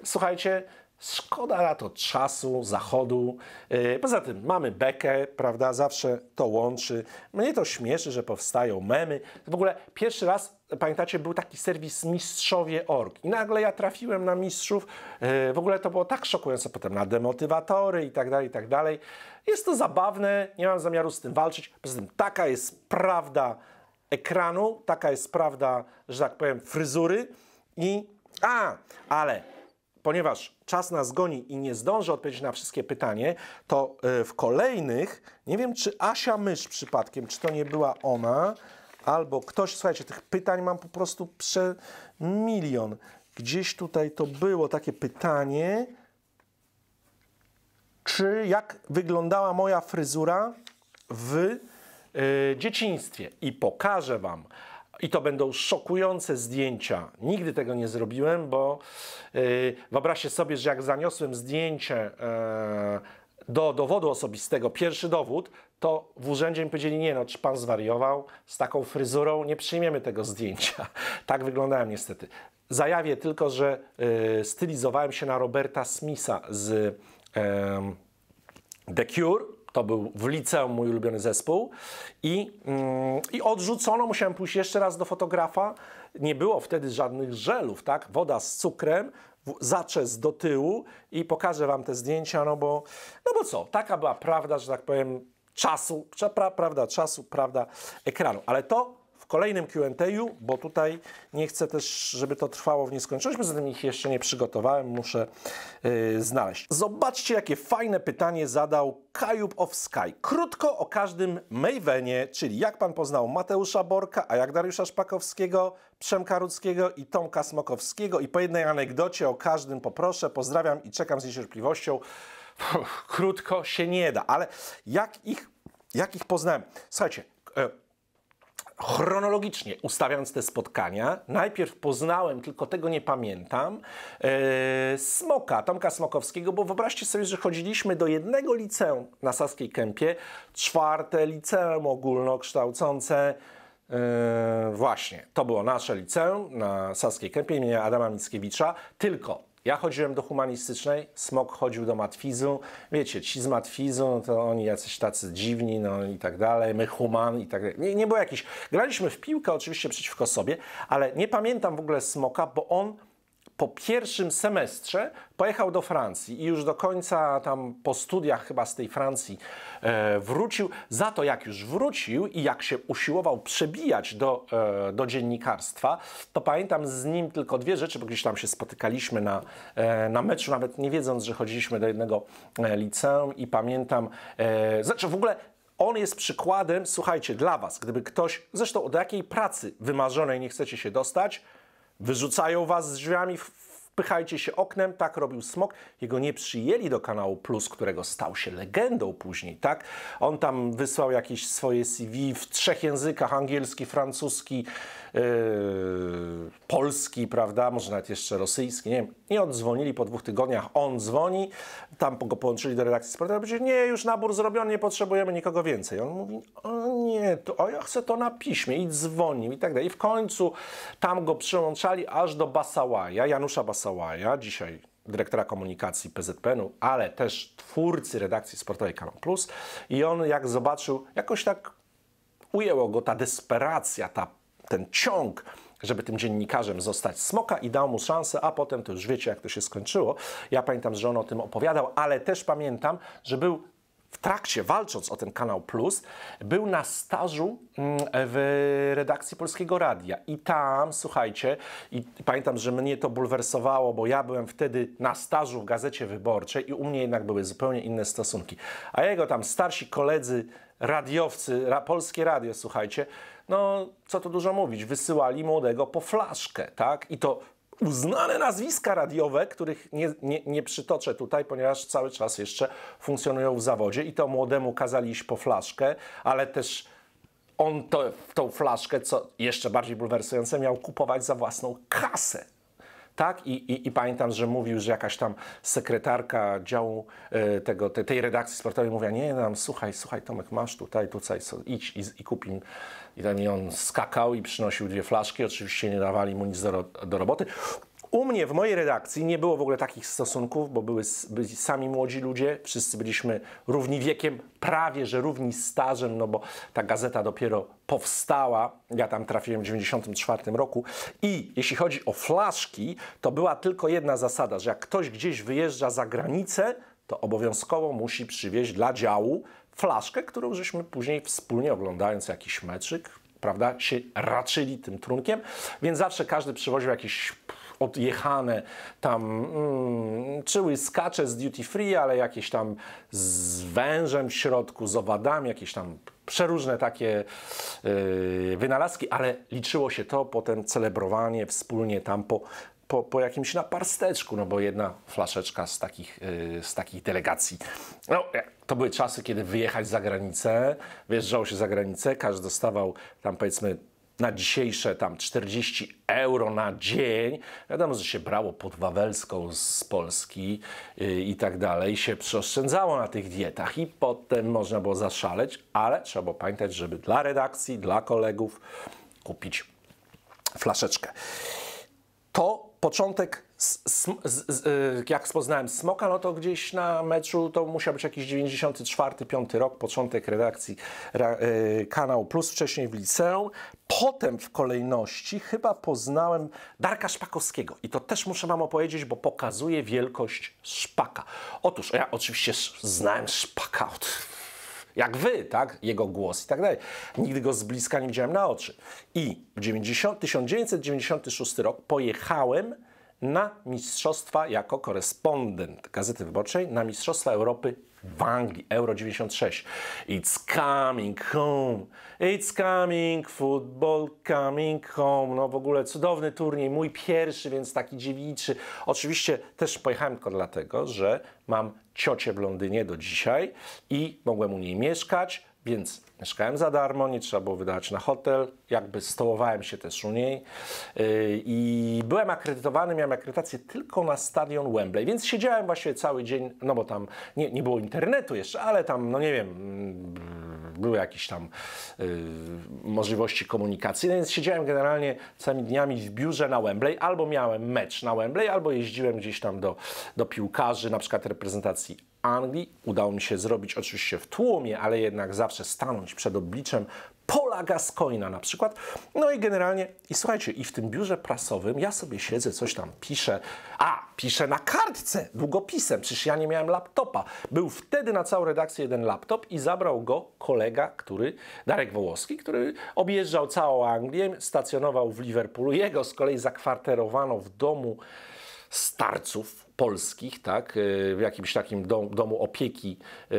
słuchajcie, Szkoda na to czasu, zachodu. E, poza tym mamy bekę, prawda? Zawsze to łączy. Mnie to śmieszy, że powstają memy. W ogóle pierwszy raz, pamiętacie, był taki serwis mistrzowie.org i nagle ja trafiłem na mistrzów. E, w ogóle to było tak szokujące potem na demotywatory i tak dalej, i tak dalej. Jest to zabawne, nie mam zamiaru z tym walczyć. Poza tym taka jest prawda ekranu, taka jest prawda, że tak powiem, fryzury i... A, ale ponieważ czas nas goni i nie zdążę odpowiedzieć na wszystkie pytanie, to e, w kolejnych, nie wiem czy Asia Mysz przypadkiem, czy to nie była ona, albo ktoś, słuchajcie, tych pytań mam po prostu prze milion. Gdzieś tutaj to było takie pytanie, czy jak wyglądała moja fryzura w e, dzieciństwie. I pokażę Wam. I to będą szokujące zdjęcia. Nigdy tego nie zrobiłem, bo e, wyobraźcie sobie, że jak zaniosłem zdjęcie e, do dowodu osobistego, pierwszy dowód, to w urzędzie mi powiedzieli, nie no, czy pan zwariował z taką fryzurą, nie przyjmiemy tego zdjęcia. Tak wyglądałem niestety. Zajawię tylko, że stylizowałem się na Roberta Smitha z The Cure, to był w liceum mój ulubiony zespół i, mm, i odrzucono, musiałem pójść jeszcze raz do fotografa, nie było wtedy żadnych żelów, tak, woda z cukrem, zaczes do tyłu i pokażę Wam te zdjęcia, no bo, no bo co, taka była prawda, że tak powiem, czasu, pra, prawda czasu, prawda ekranu, ale to kolejnym Q&A, bo tutaj nie chcę też, żeby to trwało w nieskończoność, poza tym ich jeszcze nie przygotowałem, muszę yy, znaleźć. Zobaczcie, jakie fajne pytanie zadał Kajub of Sky. Krótko o każdym Mejwenie, czyli jak pan poznał Mateusza Borka, a jak Dariusza Szpakowskiego, Przemka Rudzkiego i Tomka Smokowskiego i po jednej anegdocie o każdym poproszę. Pozdrawiam i czekam z niecierpliwością. Krótko się nie da, ale jak ich, jak ich poznałem? Słuchajcie, e, chronologicznie ustawiając te spotkania, najpierw poznałem, tylko tego nie pamiętam, yy, Smoka, Tomka Smokowskiego, bo wyobraźcie sobie, że chodziliśmy do jednego liceum na Saskiej Kępie, czwarte liceum ogólnokształcące, Yy, właśnie, to było nasze liceum na Saskiej Kępie imienia Adama Mickiewicza, tylko ja chodziłem do humanistycznej, Smok chodził do matwizu. Wiecie, ci z matwizu, no to oni jacyś tacy dziwni, no i tak dalej, my human i tak dalej. Nie, nie było jakiś... Graliśmy w piłkę oczywiście przeciwko sobie, ale nie pamiętam w ogóle Smoka, bo on po pierwszym semestrze pojechał do Francji i już do końca tam po studiach chyba z tej Francji e, wrócił. Za to jak już wrócił i jak się usiłował przebijać do, e, do dziennikarstwa, to pamiętam z nim tylko dwie rzeczy, bo gdzieś tam się spotykaliśmy na, e, na meczu, nawet nie wiedząc, że chodziliśmy do jednego e, liceum i pamiętam, e, znaczy w ogóle on jest przykładem, słuchajcie, dla Was, gdyby ktoś, zresztą do jakiej pracy wymarzonej nie chcecie się dostać, Wyrzucają was z drzwiami, wpychajcie się oknem, tak robił Smok. Jego nie przyjęli do kanału Plus, którego stał się legendą później, tak? On tam wysłał jakieś swoje CV w trzech językach, angielski, francuski, yy, polski, prawda, może nawet jeszcze rosyjski, nie wiem. I odzwonili po dwóch tygodniach, on dzwoni, tam go połączyli do redakcji sportowej, powiedzieli, nie, już nabór zrobiony, nie potrzebujemy nikogo więcej. On mówi, o nie, to, o ja chcę to na piśmie i dzwonił i tak dalej. I w końcu tam go przyłączali aż do Basałaja, Janusza Basałaja, dzisiaj dyrektora komunikacji PZPN-u, ale też twórcy redakcji sportowej Canon Plus i on jak zobaczył, jakoś tak ujęło go ta desperacja, ta ten ciąg, żeby tym dziennikarzem zostać smoka i dał mu szansę, a potem to już wiecie, jak to się skończyło. Ja pamiętam, że on o tym opowiadał, ale też pamiętam, że był w trakcie, walcząc o ten kanał Plus, był na stażu mm, w redakcji Polskiego Radia. I tam, słuchajcie, i pamiętam, że mnie to bulwersowało, bo ja byłem wtedy na stażu w Gazecie Wyborczej i u mnie jednak były zupełnie inne stosunki. A jego tam starsi koledzy radiowcy, ra, Polskie Radio, słuchajcie, no co tu dużo mówić, wysyłali młodego po flaszkę, tak? I to uznane nazwiska radiowe, których nie, nie, nie, przytoczę tutaj, ponieważ cały czas jeszcze funkcjonują w zawodzie i to młodemu kazali iść po flaszkę, ale też on to, tą flaszkę, co jeszcze bardziej bulwersujące, miał kupować za własną kasę tak? I, i, i pamiętam, że mówił, że jakaś tam sekretarka działu y, tego, te, tej redakcji sportowej mówiła, nie, nam, słuchaj, słuchaj Tomek, masz tutaj, tutaj, so, idź i, i kup im. I, tam, I on skakał i przynosił dwie flaszki, oczywiście nie dawali mu nic do, do roboty. U mnie w mojej redakcji nie było w ogóle takich stosunków, bo byli sami młodzi ludzie, wszyscy byliśmy równi wiekiem, prawie że równi stażem, no bo ta gazeta dopiero powstała. Ja tam trafiłem w 1994 roku. I jeśli chodzi o flaszki, to była tylko jedna zasada, że jak ktoś gdzieś wyjeżdża za granicę, to obowiązkowo musi przywieźć dla działu flaszkę, którą żeśmy później wspólnie oglądając jakiś meczyk, prawda, się raczyli tym trunkiem, więc zawsze każdy przywoził jakiś odjechane tam mm, czy z duty free, ale jakieś tam z wężem w środku, z owadami, jakieś tam przeróżne takie yy, wynalazki, ale liczyło się to potem celebrowanie wspólnie tam po po, po jakimś naparsteczku, no bo jedna flaszeczka z takich, yy, z takich delegacji. No, e, to były czasy, kiedy wyjechać za granicę, wyjeżdżało się za granicę, każdy dostawał tam powiedzmy na dzisiejsze tam 40 euro na dzień. Wiadomo, że się brało pod Wawelską z Polski yy, i tak dalej, się przeoszczędzało na tych dietach i potem można było zaszaleć, ale trzeba było pamiętać, żeby dla redakcji, dla kolegów kupić flaszeczkę. To początek, y, jak poznałem Smoka, no to gdzieś na meczu to musiał być jakiś 94-5 rok, początek redakcji ra, y, Plus, wcześniej w liceum. Potem w kolejności chyba poznałem Darka Szpakowskiego i to też muszę Wam opowiedzieć, bo pokazuje wielkość Szpaka. Otóż ja oczywiście znałem Szpaka od jak wy, tak? Jego głos i tak dalej. Nigdy go z bliska nie widziałem na oczy. I w 90, 1996 rok pojechałem na mistrzostwa jako korespondent Gazety Wyborczej na Mistrzostwa Europy w Anglii, Euro 96. It's coming home, it's coming, football coming home. No w ogóle cudowny turniej, mój pierwszy, więc taki dziewiczy. Oczywiście też pojechałem tylko dlatego, że mam ciocie w Londynie do dzisiaj i mogłem u niej mieszkać, więc Mieszkałem za darmo, nie trzeba było wydawać na hotel, jakby stołowałem się też u niej yy, i byłem akredytowany, miałem akredytację tylko na stadion Wembley, więc siedziałem właśnie cały dzień, no bo tam nie, nie było internetu jeszcze, ale tam, no nie wiem, mm, były jakieś tam yy, możliwości komunikacyjne, więc siedziałem generalnie całymi dniami w biurze na Wembley, albo miałem mecz na Wembley, albo jeździłem gdzieś tam do, do piłkarzy, na przykład reprezentacji Anglii. Udało mi się zrobić oczywiście w tłumie, ale jednak zawsze stanąć stanąć przed obliczem Pola Gascoina na przykład. No i generalnie, i słuchajcie, i w tym biurze prasowym ja sobie siedzę, coś tam piszę. A, piszę na kartce, długopisem, przecież ja nie miałem laptopa. Był wtedy na całą redakcję jeden laptop i zabrał go kolega, który, Darek Wołoski, który objeżdżał całą Anglię, stacjonował w Liverpoolu. Jego z kolei zakwaterowano w domu starców polskich, tak, e, w jakimś takim dom, domu opieki e,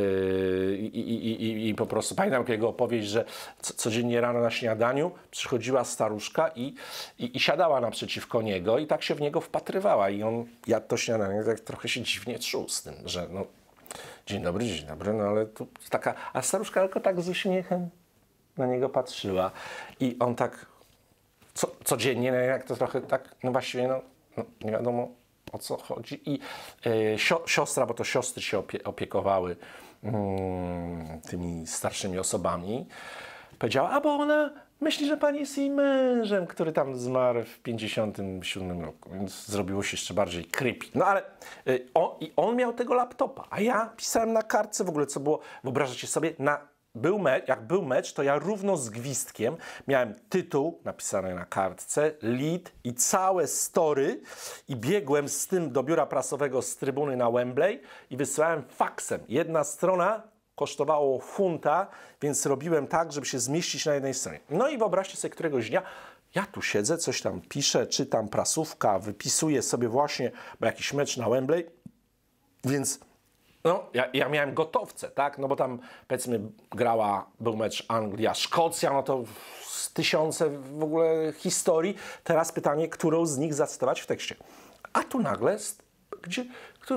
I, i, i, i, po prostu pamiętam jego opowieść, że codziennie rano na śniadaniu przychodziła staruszka i, i, i siadała naprzeciwko niego i tak się w niego wpatrywała i on jadł to śniadanie, tak trochę się dziwnie czuł z tym, że no, dzień dobry, dzień dobry, no ale tu taka, a staruszka tylko tak z uśmiechem na niego patrzyła i on tak co, codziennie, jak to trochę tak, no właściwie no, no nie wiadomo, o co chodzi. I e, siostra, bo to siostry się opiekowały mm, tymi starszymi osobami, powiedziała, a bo ona myśli, że pani jest jej mężem, który tam zmarł w 57 roku, więc zrobiło się jeszcze bardziej creepy. No ale e, on, i on miał tego laptopa, a ja pisałem na kartce w ogóle, co było, wyobrażacie sobie, na był mecz, jak był mecz, to ja równo z gwizdkiem miałem tytuł napisany na kartce, lead i całe story i biegłem z tym do biura prasowego z trybuny na Wembley i wysyłałem faksem. Jedna strona kosztowało funta, więc robiłem tak, żeby się zmieścić na jednej stronie. No i wyobraźcie sobie któregoś dnia, ja tu siedzę, coś tam piszę, czytam prasówka, wypisuję sobie właśnie, bo jakiś mecz na Wembley, więc no, ja, ja, miałem gotowce, tak? No bo tam powiedzmy grała, był mecz Anglia, Szkocja, no to z tysiące w ogóle historii. Teraz pytanie, którą z nich zacytować w tekście. A tu nagle, gdzie,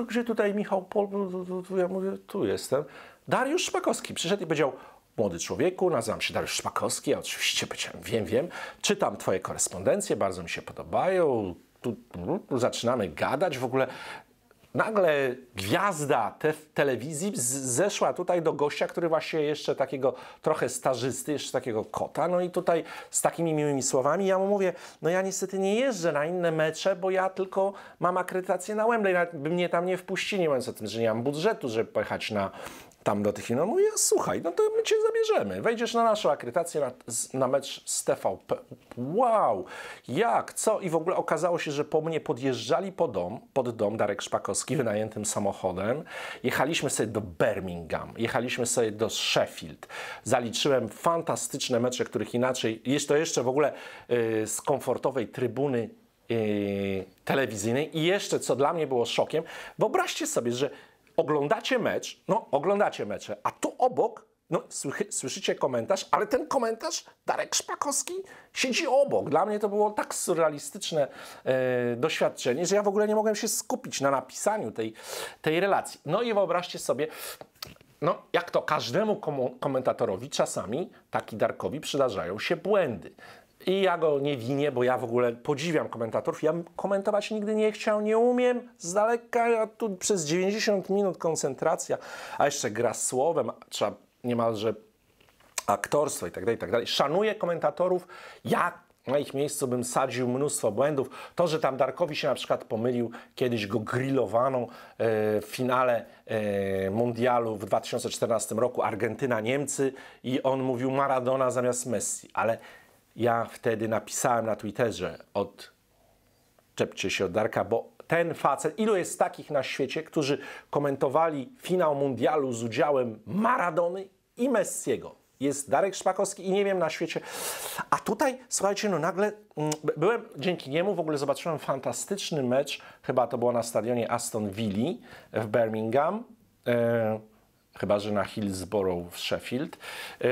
gdzie tutaj Michał Pol, no, no, no, ja mówię, tu jestem. Dariusz Szpakowski przyszedł i powiedział, Młody człowieku, nazywam się Dariusz Szpakowski, ja oczywiście powiedziałem, wiem, wiem, czytam Twoje korespondencje, bardzo mi się podobają, tu, tu, tu zaczynamy gadać w ogóle, nagle gwiazda te telewizji zeszła tutaj do gościa, który właśnie jeszcze takiego trochę stażysty, jeszcze takiego kota. No i tutaj z takimi miłymi słowami ja mu mówię, no ja niestety nie jeżdżę na inne mecze, bo ja tylko mam akredytację na Wembley, nawet by mnie tam nie wpuścili, nie mówiąc o tym, że nie mam budżetu, żeby pojechać na tam do tych firm, no mówię, słuchaj, no to my cię zabierzemy, wejdziesz na naszą akredytację na, na, mecz z TVP. Wow, jak, co? I w ogóle okazało się, że po mnie podjeżdżali pod dom, pod dom Darek Szpakowski wynajętym samochodem. Jechaliśmy sobie do Birmingham, jechaliśmy sobie do Sheffield. Zaliczyłem fantastyczne mecze, których inaczej, jest to jeszcze w ogóle yy, z komfortowej trybuny yy, telewizyjnej. I jeszcze, co dla mnie było szokiem, wyobraźcie sobie, że oglądacie mecz, no oglądacie mecze, a tu obok, no słyszycie komentarz, ale ten komentarz Darek Szpakowski siedzi obok. Dla mnie to było tak surrealistyczne e, doświadczenie, że ja w ogóle nie mogłem się skupić na napisaniu tej, tej relacji. No i wyobraźcie sobie, no, jak to każdemu komentatorowi, czasami taki Darkowi przydarzają się błędy. I ja go nie winię, bo ja w ogóle podziwiam komentatorów. Ja komentować nigdy nie chciał, nie umiem. Z daleka ja tu przez 90 minut koncentracja, a jeszcze gra słowem, trzeba niemalże aktorstwo i tak dalej, i tak dalej. Szanuję komentatorów. Ja na ich miejscu bym sadził mnóstwo błędów. To, że tam Darkowi się na przykład pomylił, kiedyś go grillowano e, w finale e, mundialu w 2014 roku Argentyna-Niemcy i on mówił Maradona zamiast Messi, ale ja wtedy napisałem na Twitterze od czepcie się od Darka, bo ten facet, ilu jest takich na świecie, którzy komentowali finał mundialu z udziałem Maradony i Messiego. Jest Darek Szpakowski i nie wiem na świecie. A tutaj, słuchajcie, no nagle mm, byłem, dzięki niemu w ogóle zobaczyłem fantastyczny mecz, chyba to było na stadionie Aston Villa w Birmingham, e, chyba że na Hillsborough w Sheffield. E,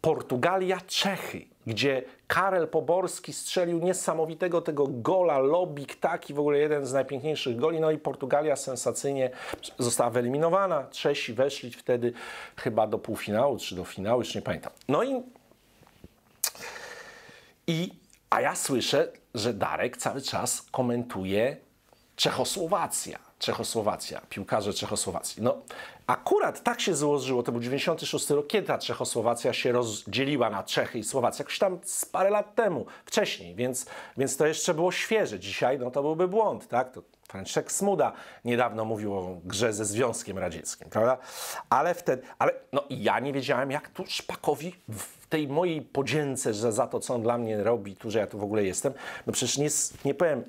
Portugalia, Czechy gdzie Karel Poborski strzelił niesamowitego tego gola, lobik taki, w ogóle jeden z najpiękniejszych goli, no i Portugalia sensacyjnie została wyeliminowana, Czesi weszli wtedy chyba do półfinału, czy do finału, już nie pamiętam. No i, i a ja słyszę, że Darek cały czas komentuje Czechosłowacja Czechosłowacja, piłkarze Czechosłowacji. No, akurat tak się złożyło, to był 96 rok, kiedy ta Czechosłowacja się rozdzieliła na Czechy i Słowację, jakoś tam z parę lat temu, wcześniej, więc, więc to jeszcze było świeże. Dzisiaj no, to byłby błąd, tak? To Franciszek Smuda niedawno mówił o grze ze Związkiem Radzieckim, prawda? Ale wtedy, ale no ja nie wiedziałem, jak tu Szpakowi w tej mojej podzięce że za to, co on dla mnie robi, tu, że ja tu w ogóle jestem, no przecież nie, nie powiem,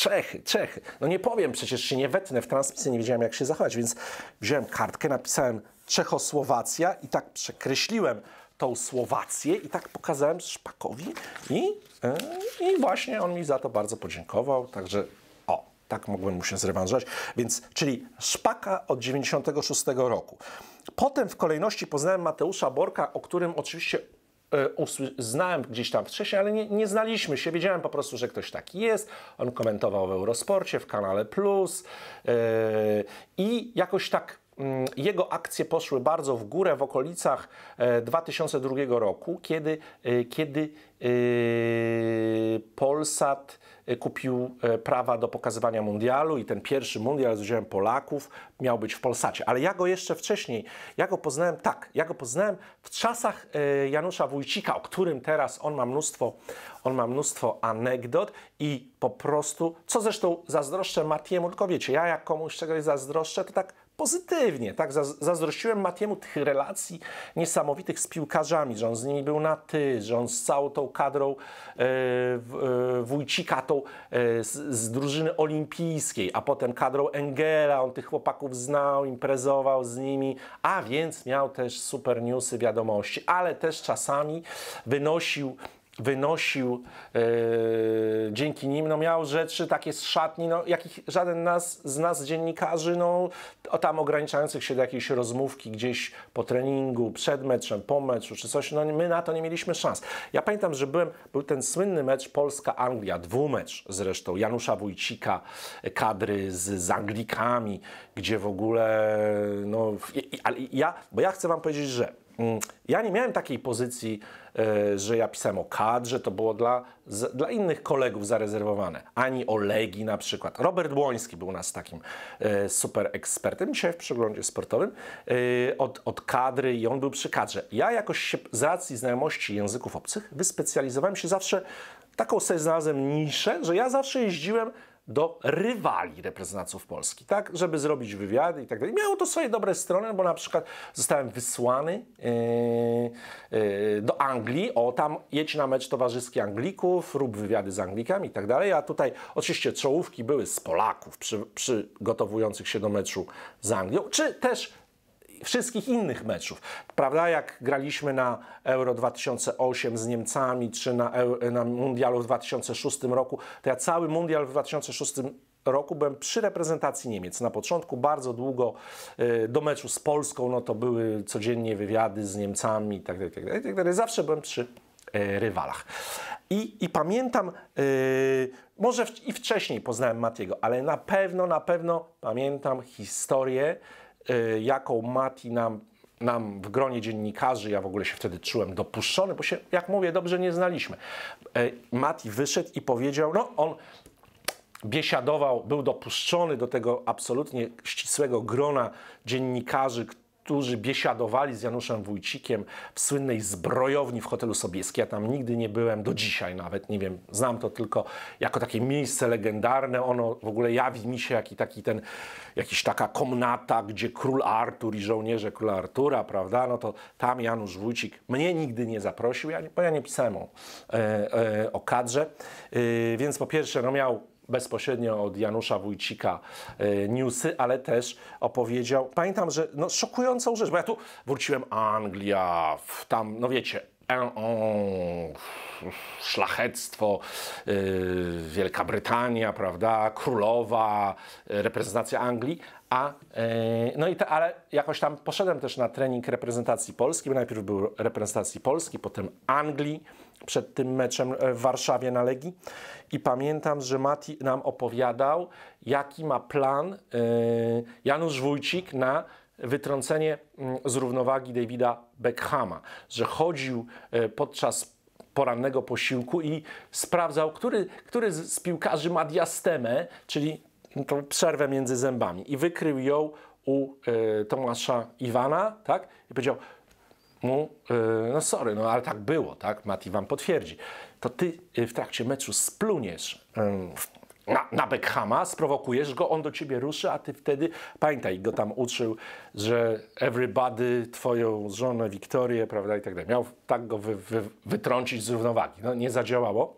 Czechy, Czechy. No nie powiem przecież, czy nie wetnę w transmisji, nie wiedziałem jak się zachować, więc wziąłem kartkę, napisałem Czechosłowacja i tak przekreśliłem tą Słowację i tak pokazałem Szpakowi i, e, i właśnie on mi za to bardzo podziękował, także o, tak mogłem mu się zrewanżować, więc czyli Szpaka od 96 roku. Potem w kolejności poznałem Mateusza Borka, o którym oczywiście E, znałem gdzieś tam wcześniej, ale nie, nie, znaliśmy się. Wiedziałem po prostu, że ktoś taki jest. On komentował w Eurosporcie, w Kanale Plus yy, i jakoś tak Mm, jego akcje poszły bardzo w górę w okolicach 2002 e, roku, kiedy, e, kiedy e, Polsat kupił prawa do pokazywania mundialu i ten pierwszy mundial z udziałem Polaków miał być w Polsacie. Ale ja go jeszcze wcześniej, ja go poznałem tak, ja go poznałem w czasach Janusza Wójcika, o którym teraz on ma mnóstwo, on ma mnóstwo anegdot i po prostu, co zresztą zazdroszczę Matiemu, tylko wiecie, ja jak komuś czegoś zazdroszczę, to tak pozytywnie. Tak? Zazdrościłem Matiemu tych relacji niesamowitych z piłkarzami, że on z nimi był na ty, że on z całą tą kadrą e, e, Wójcika, tą e, z, z, drużyny olimpijskiej, a potem kadrą Engela, on tych chłopaków znał, imprezował z nimi, a więc miał też super newsy, wiadomości, ale też czasami wynosił wynosił e, dzięki nim, no miał rzeczy takie z szatni, no, jakich żaden nas, z nas dziennikarzy, no, tam ograniczających się do jakiejś rozmówki gdzieś po treningu, przed meczem, po meczu czy coś, no my na to nie mieliśmy szans. Ja pamiętam, że byłem, był ten słynny mecz Polska-Anglia, dwumecz zresztą, Janusza Wójcika, e, kadry z, z Anglikami, gdzie w ogóle, no, ale ja, bo ja chcę wam powiedzieć, że mm, ja nie miałem takiej pozycji E, że ja pisałem o kadrze, to było dla, dla innych kolegów zarezerwowane. Ani o Legii na przykład. Robert Błoński był u nas takim e, super ekspertem dzisiaj w przeglądzie sportowym e, od, od kadry i on był przy kadrze. Ja jakoś się, z racji znajomości języków obcych wyspecjalizowałem się zawsze, taką sobie znalazłem niszę, że ja zawsze jeździłem do rywali reprezentantów Polski, tak, żeby zrobić wywiady i tak dalej. Miało to swoje dobre strony, bo na przykład zostałem wysłany yy, yy, do Anglii, o tam jedź na mecz towarzyski Anglików, rób wywiady z Anglikami i tak dalej, a tutaj oczywiście czołówki były z Polaków przy, przygotowujących się do meczu z Anglią, czy też wszystkich innych meczów. Prawda, jak graliśmy na Euro 2008 z Niemcami, czy na, na Mundialu w 2006 roku, to ja cały Mundial w 2006 roku byłem przy reprezentacji Niemiec. Na początku bardzo długo y, do meczu z Polską, no to były codziennie wywiady z Niemcami itd. tak dalej. Tak, tak, tak, zawsze byłem przy y, rywalach. I, i pamiętam, yy, może w, i wcześniej poznałem Matiego, ale na pewno, na pewno pamiętam historię, Y, jaką Mati nam, nam w gronie dziennikarzy, ja w ogóle się wtedy czułem dopuszczony, bo się, jak mówię, dobrze nie znaliśmy. Y, Mati wyszedł i powiedział, no on biesiadował, był dopuszczony do tego absolutnie ścisłego grona dziennikarzy, którzy biesiadowali z Januszem Wójcikiem w słynnej zbrojowni w hotelu Sobieski. Ja tam nigdy nie byłem, do dzisiaj nawet, nie wiem, znam to tylko jako takie miejsce legendarne. Ono w ogóle jawi mi się jakiś taki ten, jakiś taka komnata, gdzie król Artur i żołnierze króla Artura, prawda, no to tam Janusz Wójcik mnie nigdy nie zaprosił, bo ja nie pisałem o, e, e, o kadrze, y, więc po pierwsze, no miał bezpośrednio od Janusza Wójcika e, newsy, ale też opowiedział, pamiętam, że no, szokującą rzecz, bo ja tu wróciłem Anglia, tam, no wiecie, szlachectwo, e, Wielka Brytania, prawda, królowa, e, reprezentacja Anglii, a, no i te, ale jakoś tam poszedłem też na trening reprezentacji Polski, bo najpierw był reprezentacji Polski, potem Anglii, przed tym meczem e, w Warszawie na Legii i pamiętam, że Mati nam opowiadał, jaki ma plan e, Janusz Wójcik na wytrącenie mm, z równowagi Davida Beckhama, że chodził e, podczas porannego posiłku i sprawdzał, który, który z piłkarzy ma diastemę, czyli tą przerwę między zębami i wykrył ją u Tomasza Iwana, tak? I powiedział, mu, e, no sorry, no ale tak było, tak? Mati wam potwierdzi. To ty e, w trakcie meczu spluniesz e, na, na Beckhama, sprowokujesz go, on do ciebie ruszy, a ty wtedy, pamiętaj, go tam uczył, że everybody, twoją żonę Wiktorię, prawda, i tak dalej. Miał tak go wy, wy, wytrącić z równowagi. No nie zadziałało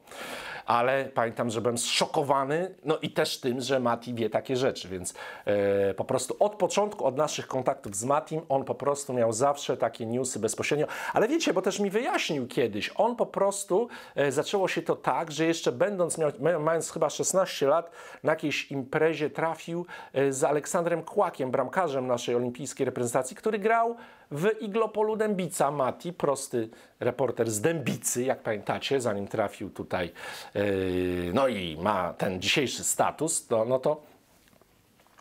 ale pamiętam, że byłem zszokowany, no i też tym, że Mati wie takie rzeczy, więc e, po prostu od początku, od naszych kontaktów z Matim, on po prostu miał zawsze takie newsy bezpośrednio, ale wiecie, bo też mi wyjaśnił kiedyś, on po prostu, e, zaczęło się to tak, że jeszcze będąc, miał, mając chyba 16 lat, na jakiejś imprezie trafił e, z Aleksandrem Kłakiem, bramkarzem naszej olimpijskiej reprezentacji, który grał w Iglopolu Dębica. Mati, prosty reporter z Dębicy, jak pamiętacie, zanim trafił tutaj, yy, no i ma ten dzisiejszy status, to, no to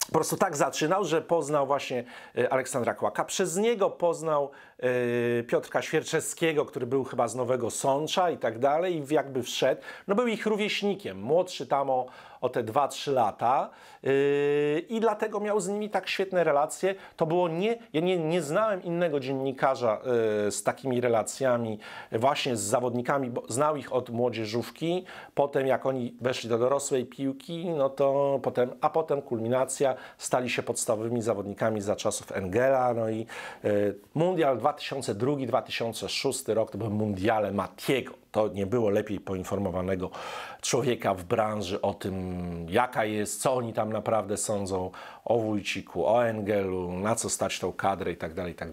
po prostu tak zaczynał, że poznał właśnie yy, Aleksandra Kłaka. Przez niego poznał E, Piotrka Świerczewskiego, który był chyba z Nowego Sącza i tak dalej, i jakby wszedł, no był ich rówieśnikiem, młodszy tam o, o te 2-3 lata e, i dlatego miał z nimi tak świetne relacje. To było nie, ja nie, nie znałem innego dziennikarza e, z takimi relacjami, właśnie z zawodnikami, bo znał ich od młodzieżówki, potem jak oni weszli do dorosłej piłki, no to potem, a potem kulminacja, stali się podstawowymi zawodnikami za czasów Engela, no i Mundial 2000 2002-2006 rok to były mundiale Matiego. To nie było lepiej poinformowanego człowieka w branży o tym, jaka jest, co oni tam naprawdę sądzą o Wójciku, o Engelu, na co stać tą kadrę tak itd. Tak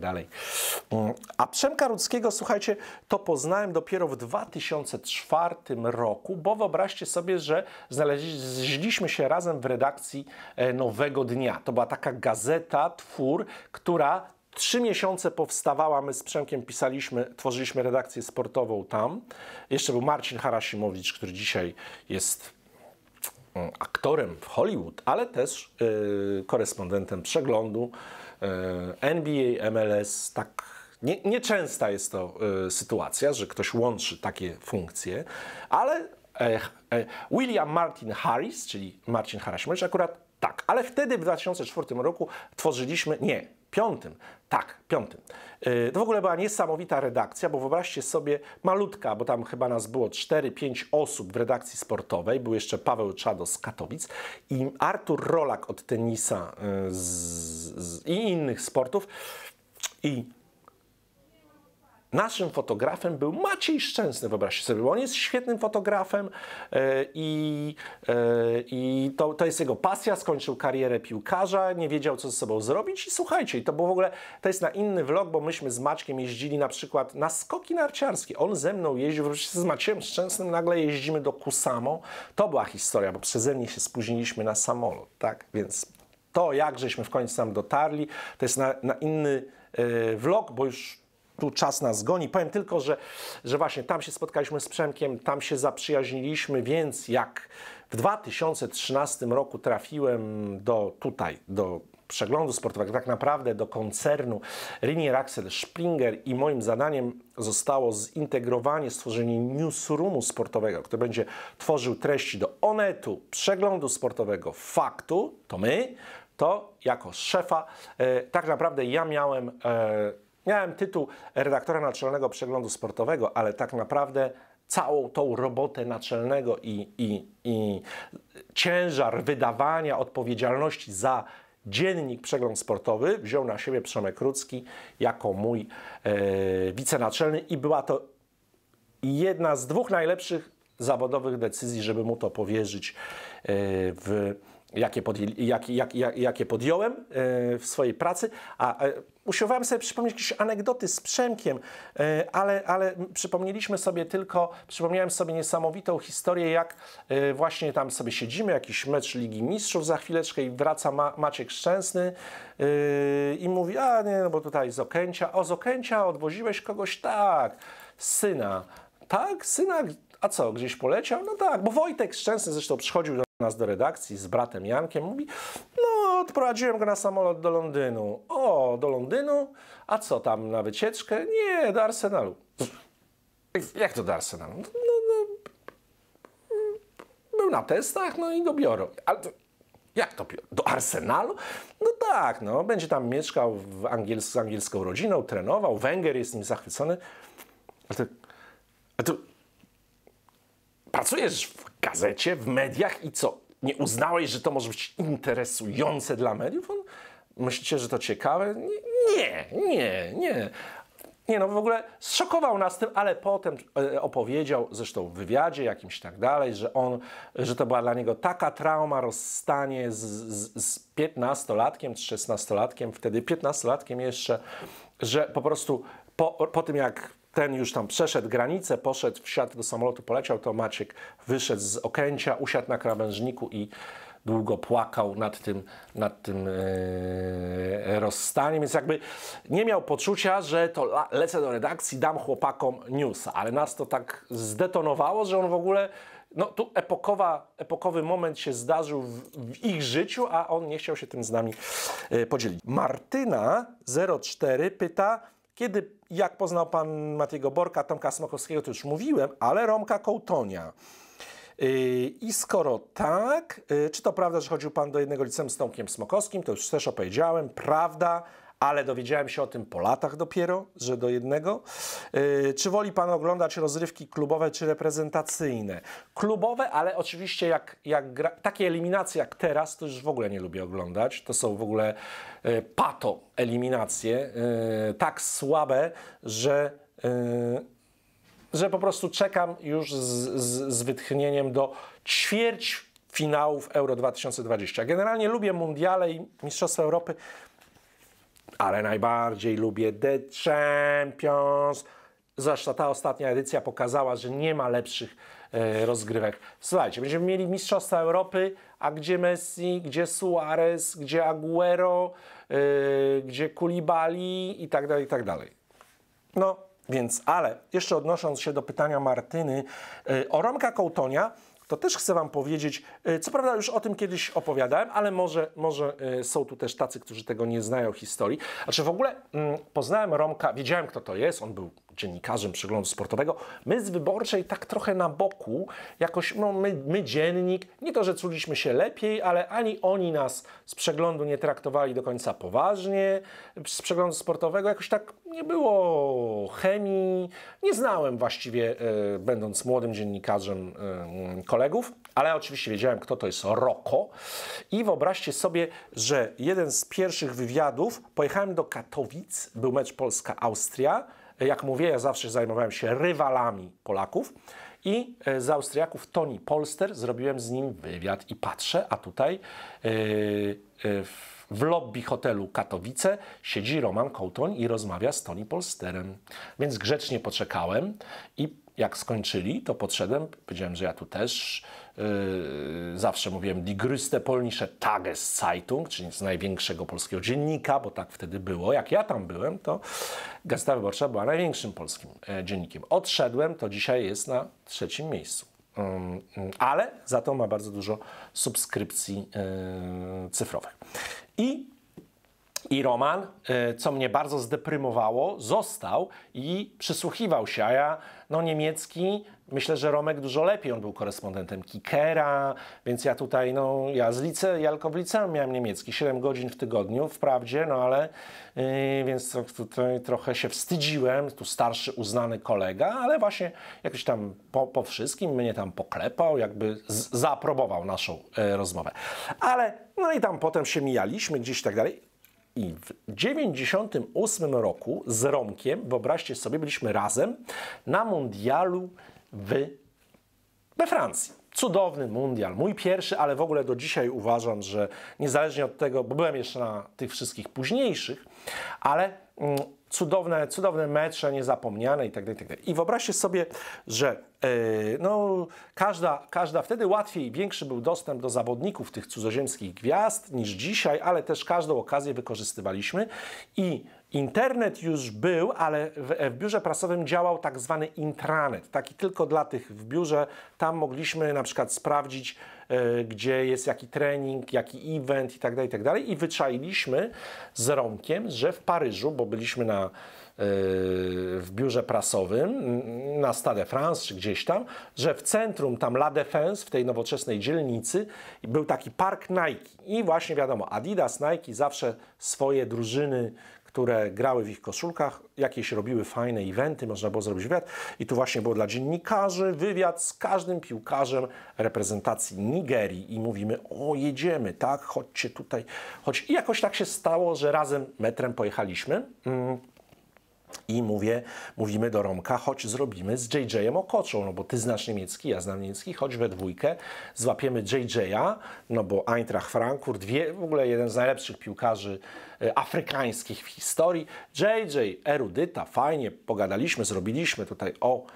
mm, a Przemka Rudzkiego, słuchajcie, to poznałem dopiero w 2004 roku, bo wyobraźcie sobie, że znaleźliśmy się razem w redakcji e, Nowego Dnia. To była taka gazeta, twór, która Trzy miesiące powstawała, my z Przemkiem pisaliśmy, tworzyliśmy redakcję sportową tam. Jeszcze był Marcin Harasimowicz, który dzisiaj jest mm, aktorem w Hollywood, ale też yy, korespondentem przeglądu yy, NBA, MLS. Tak nie, nieczęsta jest to yy, sytuacja, że ktoś łączy takie funkcje, ale e, e, William Martin Harris, czyli Marcin Harasimowicz, akurat tak. Ale wtedy w 2004 roku tworzyliśmy, nie, Piątym. Tak, piątym. Y, to w ogóle była niesamowita redakcja, bo wyobraźcie sobie, malutka, bo tam chyba nas było 4-5 osób w redakcji sportowej. Był jeszcze Paweł Czado z Katowic i Artur Rolak od tenisa y, z, z, i innych sportów. I Naszym fotografem był Maciej Szczęsny, wyobraźcie sobie, bo on jest świetnym fotografem e, i, e, i to, to jest jego pasja, skończył karierę piłkarza, nie wiedział co ze sobą zrobić i słuchajcie, to było w ogóle, to jest na inny vlog, bo myśmy z Maćkiem jeździli na przykład na skoki narciarskie, on ze mną jeździł, z Maciejem Szczęsnym nagle jeździmy do Kusamo, to była historia, bo przeze mnie się spóźniliśmy na samolot, tak, więc to jak żeśmy w końcu tam dotarli, to jest na, na inny e, vlog, bo już tu czas nas goni. Powiem tylko, że, że właśnie tam się spotkaliśmy z Przemkiem, tam się zaprzyjaźniliśmy, więc jak w 2013 roku trafiłem do tutaj, do przeglądu sportowego, tak naprawdę do koncernu Rinier Axel Springer i moim zadaniem zostało zintegrowanie, stworzenie newsroomu sportowego, który będzie tworzył treści do Onetu, przeglądu sportowego, faktu, to my, to jako szefa, e, tak naprawdę ja miałem e, Miałem tytuł redaktora naczelnego przeglądu sportowego, ale tak naprawdę całą tą robotę naczelnego i, i, i ciężar wydawania odpowiedzialności za dziennik Przegląd Sportowy wziął na siebie Przemek Rudzki jako mój e, wicenaczelny i była to jedna z dwóch najlepszych zawodowych decyzji, żeby mu to powierzyć e, w jakie, jak, jak, jak, jakie podjąłem e, w swojej pracy, a e, usiłowałem sobie przypomnieć jakieś anegdoty z Przemkiem, e, ale, ale przypomnieliśmy sobie tylko, przypomniałem sobie niesamowitą historię, jak właśnie tam sobie siedzimy, jakiś mecz Ligi Mistrzów za chwileczkę i wraca Ma Maciek Szczęsny i mówi, a nie, no bo tutaj z Okęcia, o z Okęcia odwoziłeś kogoś, tak, syna, tak, syna, a co, gdzieś poleciał? No tak, bo Wojtek Szczęsny zresztą przychodził do nas do redakcji z bratem Jankiem, mówi, no odprowadziłem go na samolot do Londynu. O, do Londynu? A co tam, na wycieczkę? Nie, do Arsenalu. Jak to do Arsenalu? No, no, no był na testach, no i go biorą. Ale to, jak to Do Arsenalu? No tak, no, będzie tam mieszkał w angiels z angielską rodziną, trenował, Węgier jest nim zachwycony. Ale to, ale to pracujesz w gazecie, w mediach i co? Nie uznałeś, że to może być interesujące dla mediów? Myślicie, że to ciekawe? Nie, nie, nie. Nie no, w ogóle zszokował nas tym, ale potem e, opowiedział, zresztą w wywiadzie jakimś tak dalej, że on, że to była dla niego taka trauma, rozstanie z, z, z 15-latkiem, z 16-latkiem, wtedy 15-latkiem jeszcze, że po prostu po, po tym jak ten już tam przeszedł granicę, poszedł, wsiadł do samolotu, poleciał, to Maciek wyszedł z okęcia, usiadł na krawężniku i długo płakał nad tym, nad tym yy, rozstaniem, więc jakby nie miał poczucia, że to lecę do redakcji, dam chłopakom newsa, ale nas to tak zdetonowało, że on w ogóle, no tu epokowa, epokowy moment się zdarzył w, w ich życiu, a on nie chciał się tym z nami yy, podzielić. Martyna04 pyta, kiedy jak poznał pan Matiego Borka, Tomka Smokowskiego, to już mówiłem, ale Romka Kołtonia. Y, I skoro tak, y, czy to prawda, że chodził pan do jednego liceum z Tomkiem Smokowskim, to już też opowiedziałem, prawda, ale dowiedziałem się o tym po latach dopiero, że do jednego. Y, czy woli Pan oglądać rozrywki klubowe czy reprezentacyjne? Klubowe, ale oczywiście jak, jak gra, takie eliminacje jak teraz, to już w ogóle nie lubię oglądać. To są w ogóle y, pato eliminacje, y, tak słabe, że że po prostu czekam już z, z, z wytchnieniem do ćwierć finałów Euro 2020. Generalnie lubię mundiale i Mistrzostwa Europy, ale najbardziej lubię The Champions. Zresztą ta ostatnia edycja pokazała, że nie ma lepszych e, rozgrywek. Słuchajcie, będziemy mieli Mistrzostwa Europy, a gdzie Messi, gdzie Suarez, gdzie Aguero, y, gdzie Kulibali i tak dalej, i tak dalej. No, więc, ale jeszcze odnosząc się do pytania Martyny e, o Romka Kołtonia, to też chcę Wam powiedzieć, y, co prawda już o tym kiedyś opowiadałem, ale może, może y, są tu też tacy, którzy tego nie znają historii. Znaczy w ogóle mm, poznałem Romka, wiedziałem kto to jest, on był dziennikarzem przeglądu sportowego. My z Wyborczej tak trochę na boku, jakoś no, my, my dziennik, nie to, że czuliśmy się lepiej, ale ani oni nas z przeglądu nie traktowali do końca poważnie, z przeglądu sportowego jakoś tak nie było chemii, nie znałem właściwie, e, będąc młodym dziennikarzem, e, kolegów, ale oczywiście wiedziałem, kto to jest Roko. I wyobraźcie sobie, że jeden z pierwszych wywiadów, pojechałem do Katowic, był mecz Polska-Austria, jak mówię, ja zawsze zajmowałem się rywalami Polaków i e, z Austriaków Toni Polster zrobiłem z nim wywiad i patrzę, a tutaj e, e, w lobby hotelu Katowice siedzi Roman Kołtoń i rozmawia z Toni Polsterem. Więc grzecznie poczekałem i jak skończyli, to podszedłem, powiedziałem, że ja tu też Yy, zawsze mówiłem Die größte polnische Tageszeitung, czyli z największego polskiego dziennika, bo tak wtedy było. Jak ja tam byłem, to Gazeta Wyborcza była największym polskim e, dziennikiem. Odszedłem, to dzisiaj jest na trzecim miejscu. Um, ale za to ma bardzo dużo subskrypcji e, cyfrowych. I i Roman, e, co mnie bardzo zdeprymowało, został i przysłuchiwał się, a ja no niemiecki, myślę, że Romek dużo lepiej, on był korespondentem Kikera, więc ja tutaj, no ja z lice, ja tylko w liceum miałem niemiecki, 7 godzin w tygodniu, wprawdzie, no ale yy, więc tutaj trochę się wstydziłem, tu starszy, uznany kolega, ale właśnie jakoś tam po, po wszystkim mnie tam poklepał, jakby z, zaaprobował naszą e, rozmowę. Ale, no i tam potem się mijaliśmy gdzieś i tak dalej i w 98 roku z Romkiem, wyobraźcie sobie, byliśmy razem na mundialu w, we Francji. Cudowny mundial, mój pierwszy, ale w ogóle do dzisiaj uważam, że niezależnie od tego, bo byłem jeszcze na tych wszystkich późniejszych, ale mm, cudowne, cudowne mecze, niezapomniane i tak dalej I tak wyobraźcie sobie, że yy, no, każda, każda wtedy łatwiej, większy był dostęp do zawodników tych cudzoziemskich gwiazd niż dzisiaj, ale też każdą okazję wykorzystywaliśmy i Internet już był, ale w, w, biurze prasowym działał tak zwany intranet, taki tylko dla tych w biurze. Tam mogliśmy na przykład sprawdzić, e, gdzie jest jaki trening, jaki event itd., tak itd. Tak I wyczailiśmy z Romkiem, że w Paryżu, bo byliśmy na, e, w biurze prasowym na Stade France czy gdzieś tam, że w centrum tam La Défense, w tej nowoczesnej dzielnicy, był taki park Nike. I właśnie wiadomo, Adidas, Nike zawsze swoje drużyny które grały w ich koszulkach, jakieś robiły fajne eventy, można było zrobić wywiad. I tu właśnie było dla dziennikarzy wywiad z każdym piłkarzem reprezentacji Nigerii. I mówimy, o jedziemy, tak, chodźcie tutaj. Chodź. I jakoś tak się stało, że razem metrem pojechaliśmy. Mm. I mówię, mówimy do Romka, choć zrobimy z JJ-em okoczą, no bo ty znasz niemiecki, ja znam niemiecki, choć we dwójkę, złapiemy JJ-a, no bo Eintracht Frankfurt, w ogóle jeden z najlepszych piłkarzy E, afrykańskich w historii. JJ, erudyta, fajnie pogadaliśmy, zrobiliśmy tutaj o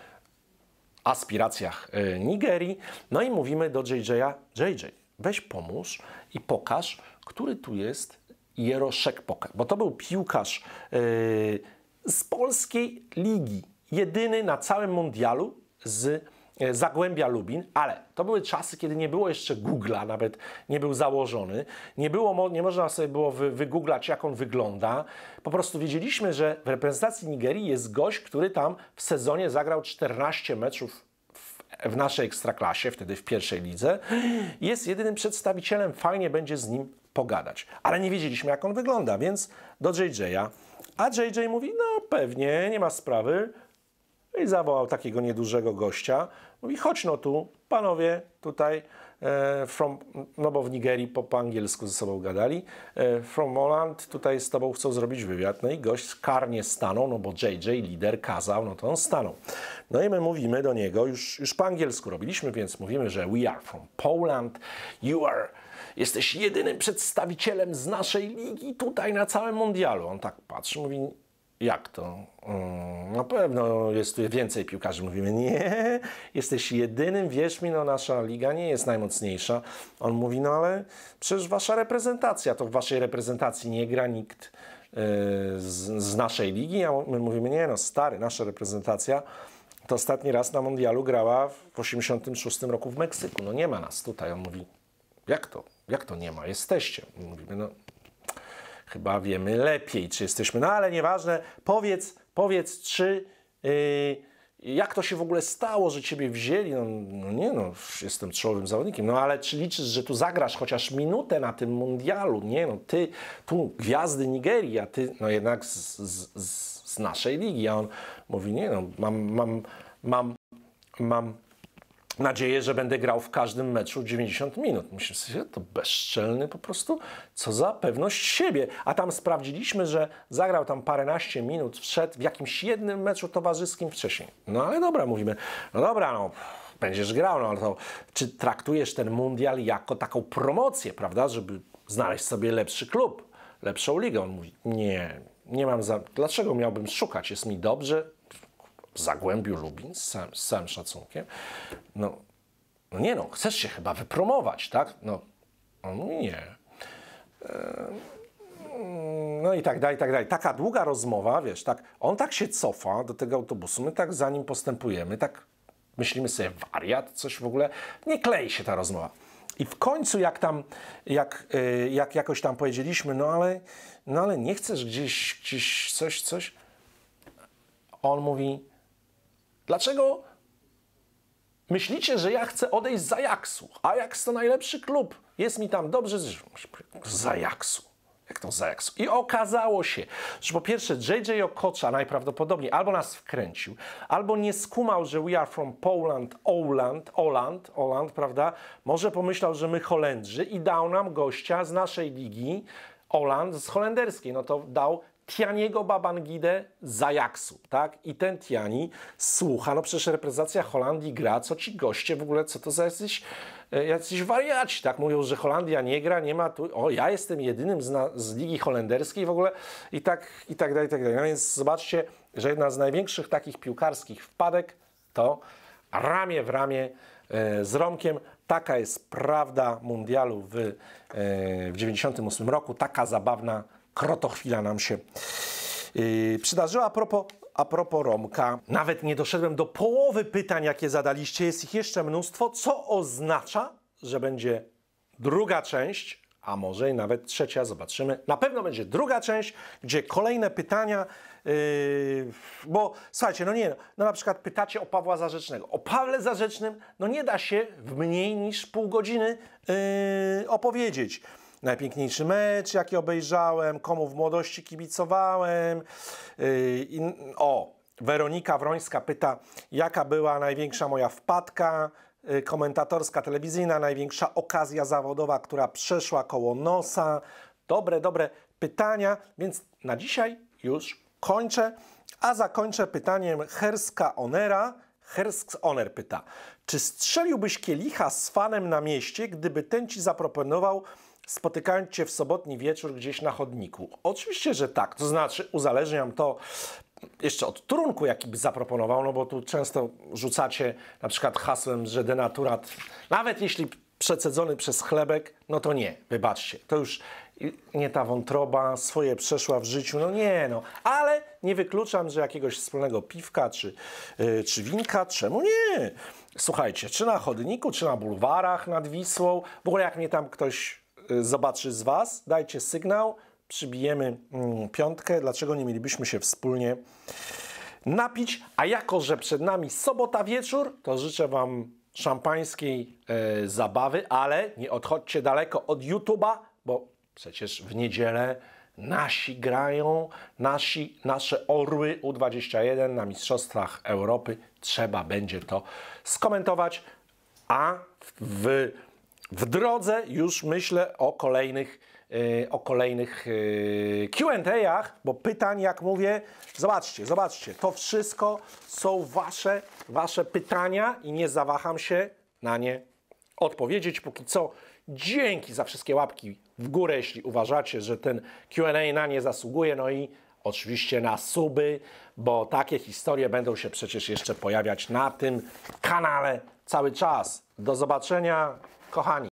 aspiracjach e, Nigerii. No i mówimy do JJ'a, JJ, weź pomóż i pokaż, który tu jest Jero Szekpoka, bo to był piłkarz e, z polskiej ligi, jedyny na całym mundialu z E, Zagłębia Lubin, ale to były czasy, kiedy nie było jeszcze Google'a, nawet nie był założony, nie, było, nie można sobie było wy, wygooglać, jak on wygląda. Po prostu wiedzieliśmy, że w reprezentacji Nigerii jest gość, który tam w sezonie zagrał 14 meczów w naszej ekstraklasie, wtedy w pierwszej lidze, jest jedynym przedstawicielem, fajnie będzie z nim pogadać. Ale nie wiedzieliśmy, jak on wygląda, więc do JJ'a. A JJ mówi, no pewnie, nie ma sprawy, no I zawołał takiego niedużego gościa. Mówi, chodź no tu, panowie tutaj, e, from, no bo w Nigerii po, po angielsku ze sobą gadali, e, from Holland, tutaj z tobą chcą zrobić wywiad. No i gość karnie stanął, no bo JJ, lider, kazał, no to on stanął. No i my mówimy do niego, już, już po angielsku robiliśmy, więc mówimy, że we are from Poland, you are... Jesteś jedynym przedstawicielem z naszej ligi tutaj na całym mundialu. On tak patrzy, mówi, jak to? Mm, na pewno jest więcej piłkarzy. Mówimy, nie, jesteś jedynym, wierz mi, no nasza liga nie jest najmocniejsza. On mówi, no ale przecież wasza reprezentacja, to w waszej reprezentacji nie gra nikt e, z, z naszej ligi, a my mówimy, nie no stary, nasza reprezentacja to ostatni raz na mundialu grała w 86 roku w Meksyku, no nie ma nas tutaj. On mówi, jak to? Jak to nie ma? Jesteście. Mówimy, no chyba wiemy lepiej, czy jesteśmy, no ale nieważne, powiedz, powiedz, czy... Yy, jak to się w ogóle stało, że ciebie wzięli? No, no, nie no, jestem czołowym zawodnikiem, no ale czy liczysz, że tu zagrasz chociaż minutę na tym mundialu? Nie no, ty, tu gwiazdy Nigerii, a ty no jednak z, z, z naszej ligi. A on mówi, nie no, mam, mam, mam, mam nadzieję, że będę grał w każdym meczu 90 minut. Myślę sobie, to bezczelny po prostu, co za pewność siebie. A tam sprawdziliśmy, że zagrał tam paręnaście minut, wszedł w jakimś jednym meczu towarzyskim wcześniej. No ale dobra, mówimy, no dobra, no będziesz grał, no ale to czy traktujesz ten mundial jako taką promocję, prawda, żeby znaleźć sobie lepszy klub, lepszą ligę? On mówi, nie, nie mam za... Dlaczego miałbym szukać? Jest mi dobrze, Zagłębiu Lubin, z całym, z całym szacunkiem, no, no, nie no, chcesz się chyba wypromować, tak? No, on no mówi nie. No i tak dalej, i tak dalej. Taka długa rozmowa, wiesz, tak, on tak się cofa do tego autobusu, my tak za nim postępujemy, tak myślimy sobie, wariat, coś w ogóle, nie klei się ta rozmowa. I w końcu, jak tam, jak, y, jak jakoś tam powiedzieliśmy, no ale, no ale nie chcesz gdzieś, gdzieś coś, coś, on mówi, Dlaczego myślicie, że ja chcę odejść z Ajaxu? Ajax to najlepszy klub. Jest mi tam dobrze z no, Ajaxu. Jak to z Ajaxu? I okazało się, że po pierwsze JJ Okocza najprawdopodobniej albo nas wkręcił, albo nie skumał, że we are from Poland, Oland, Oland, Oland, prawda? Może pomyślał, że my Holendrzy i dał nam gościa z naszej ligi, Oland z holenderskiej, no to dał Tianiego Babangidę z Ajaxu, tak? I ten Tiani słucha, no przecież reprezentacja Holandii gra, co ci goście w ogóle, co to za jacyś, e, jacyś wariaci, tak? Mówią, że Holandia nie gra, nie ma tu, o ja jestem jedynym z, na, z Ligi Holenderskiej w ogóle i tak, i tak dalej, i tak dalej. No więc zobaczcie, że jedna z największych takich piłkarskich wpadek to ramię w ramię e, z Romkiem Taka jest prawda mundialu w, e, w 98 roku, taka zabawna krotochwila nam się yy, przydarzyła. A propos, a propos Romka, nawet nie doszedłem do połowy pytań, jakie zadaliście, jest ich jeszcze mnóstwo, co oznacza, że będzie druga część, a może i nawet trzecia, zobaczymy. Na pewno będzie druga część, gdzie kolejne pytania, yy, bo słuchajcie, no nie, no na przykład pytacie o Pawła Zarzecznego. O Pawle Zarzecznym, no nie da się w mniej niż pół godziny yy, opowiedzieć najpiękniejszy mecz, jaki obejrzałem, komu w młodości kibicowałem. Y, o, Weronika Wrońska pyta, jaka była największa moja wpadka y, komentatorska, telewizyjna, największa okazja zawodowa, która przeszła koło nosa. Dobre, dobre pytania, więc na dzisiaj już kończę, a zakończę pytaniem Herska Onera. Hersk Oner pyta, czy strzeliłbyś kielicha z fanem na mieście, gdyby ten ci zaproponował spotykając się w sobotni wieczór gdzieś na chodniku? Oczywiście, że tak. To znaczy, uzależniam to jeszcze od trunku, jaki by zaproponował, no bo tu często rzucacie na przykład hasłem, że denaturat, nawet jeśli przecedzony przez chlebek, no to nie, wybaczcie. To już nie ta wątroba swoje przeszła w życiu, no nie no. Ale nie wykluczam, że jakiegoś wspólnego piwka czy, yy, czy winka, czemu nie? Słuchajcie, czy na chodniku, czy na bulwarach nad Wisłą, w ogóle jak mnie tam ktoś Y, zobaczy z Was, dajcie sygnał, przybijemy mm, piątkę, dlaczego nie mielibyśmy się wspólnie napić, a jako, że przed nami sobota wieczór, to życzę Wam szampańskiej e, zabawy, ale nie odchodźcie daleko od YouTube'a, bo przecież w niedzielę nasi grają, nasi, nasze orły U21 na Mistrzostwach Europy. Trzeba będzie to skomentować, a w w drodze już myślę o kolejnych, e, o kolejnych e, Q&A'ach, bo pytań, jak mówię, zobaczcie, zobaczcie, to wszystko są wasze, wasze pytania i nie zawaham się na nie odpowiedzieć. Póki co dzięki za wszystkie łapki w górę, jeśli uważacie, że ten Q&A na nie zasługuje, no i oczywiście na suby, bo takie historie będą się przecież jeszcze pojawiać na tym kanale cały czas. Do zobaczenia. kochani,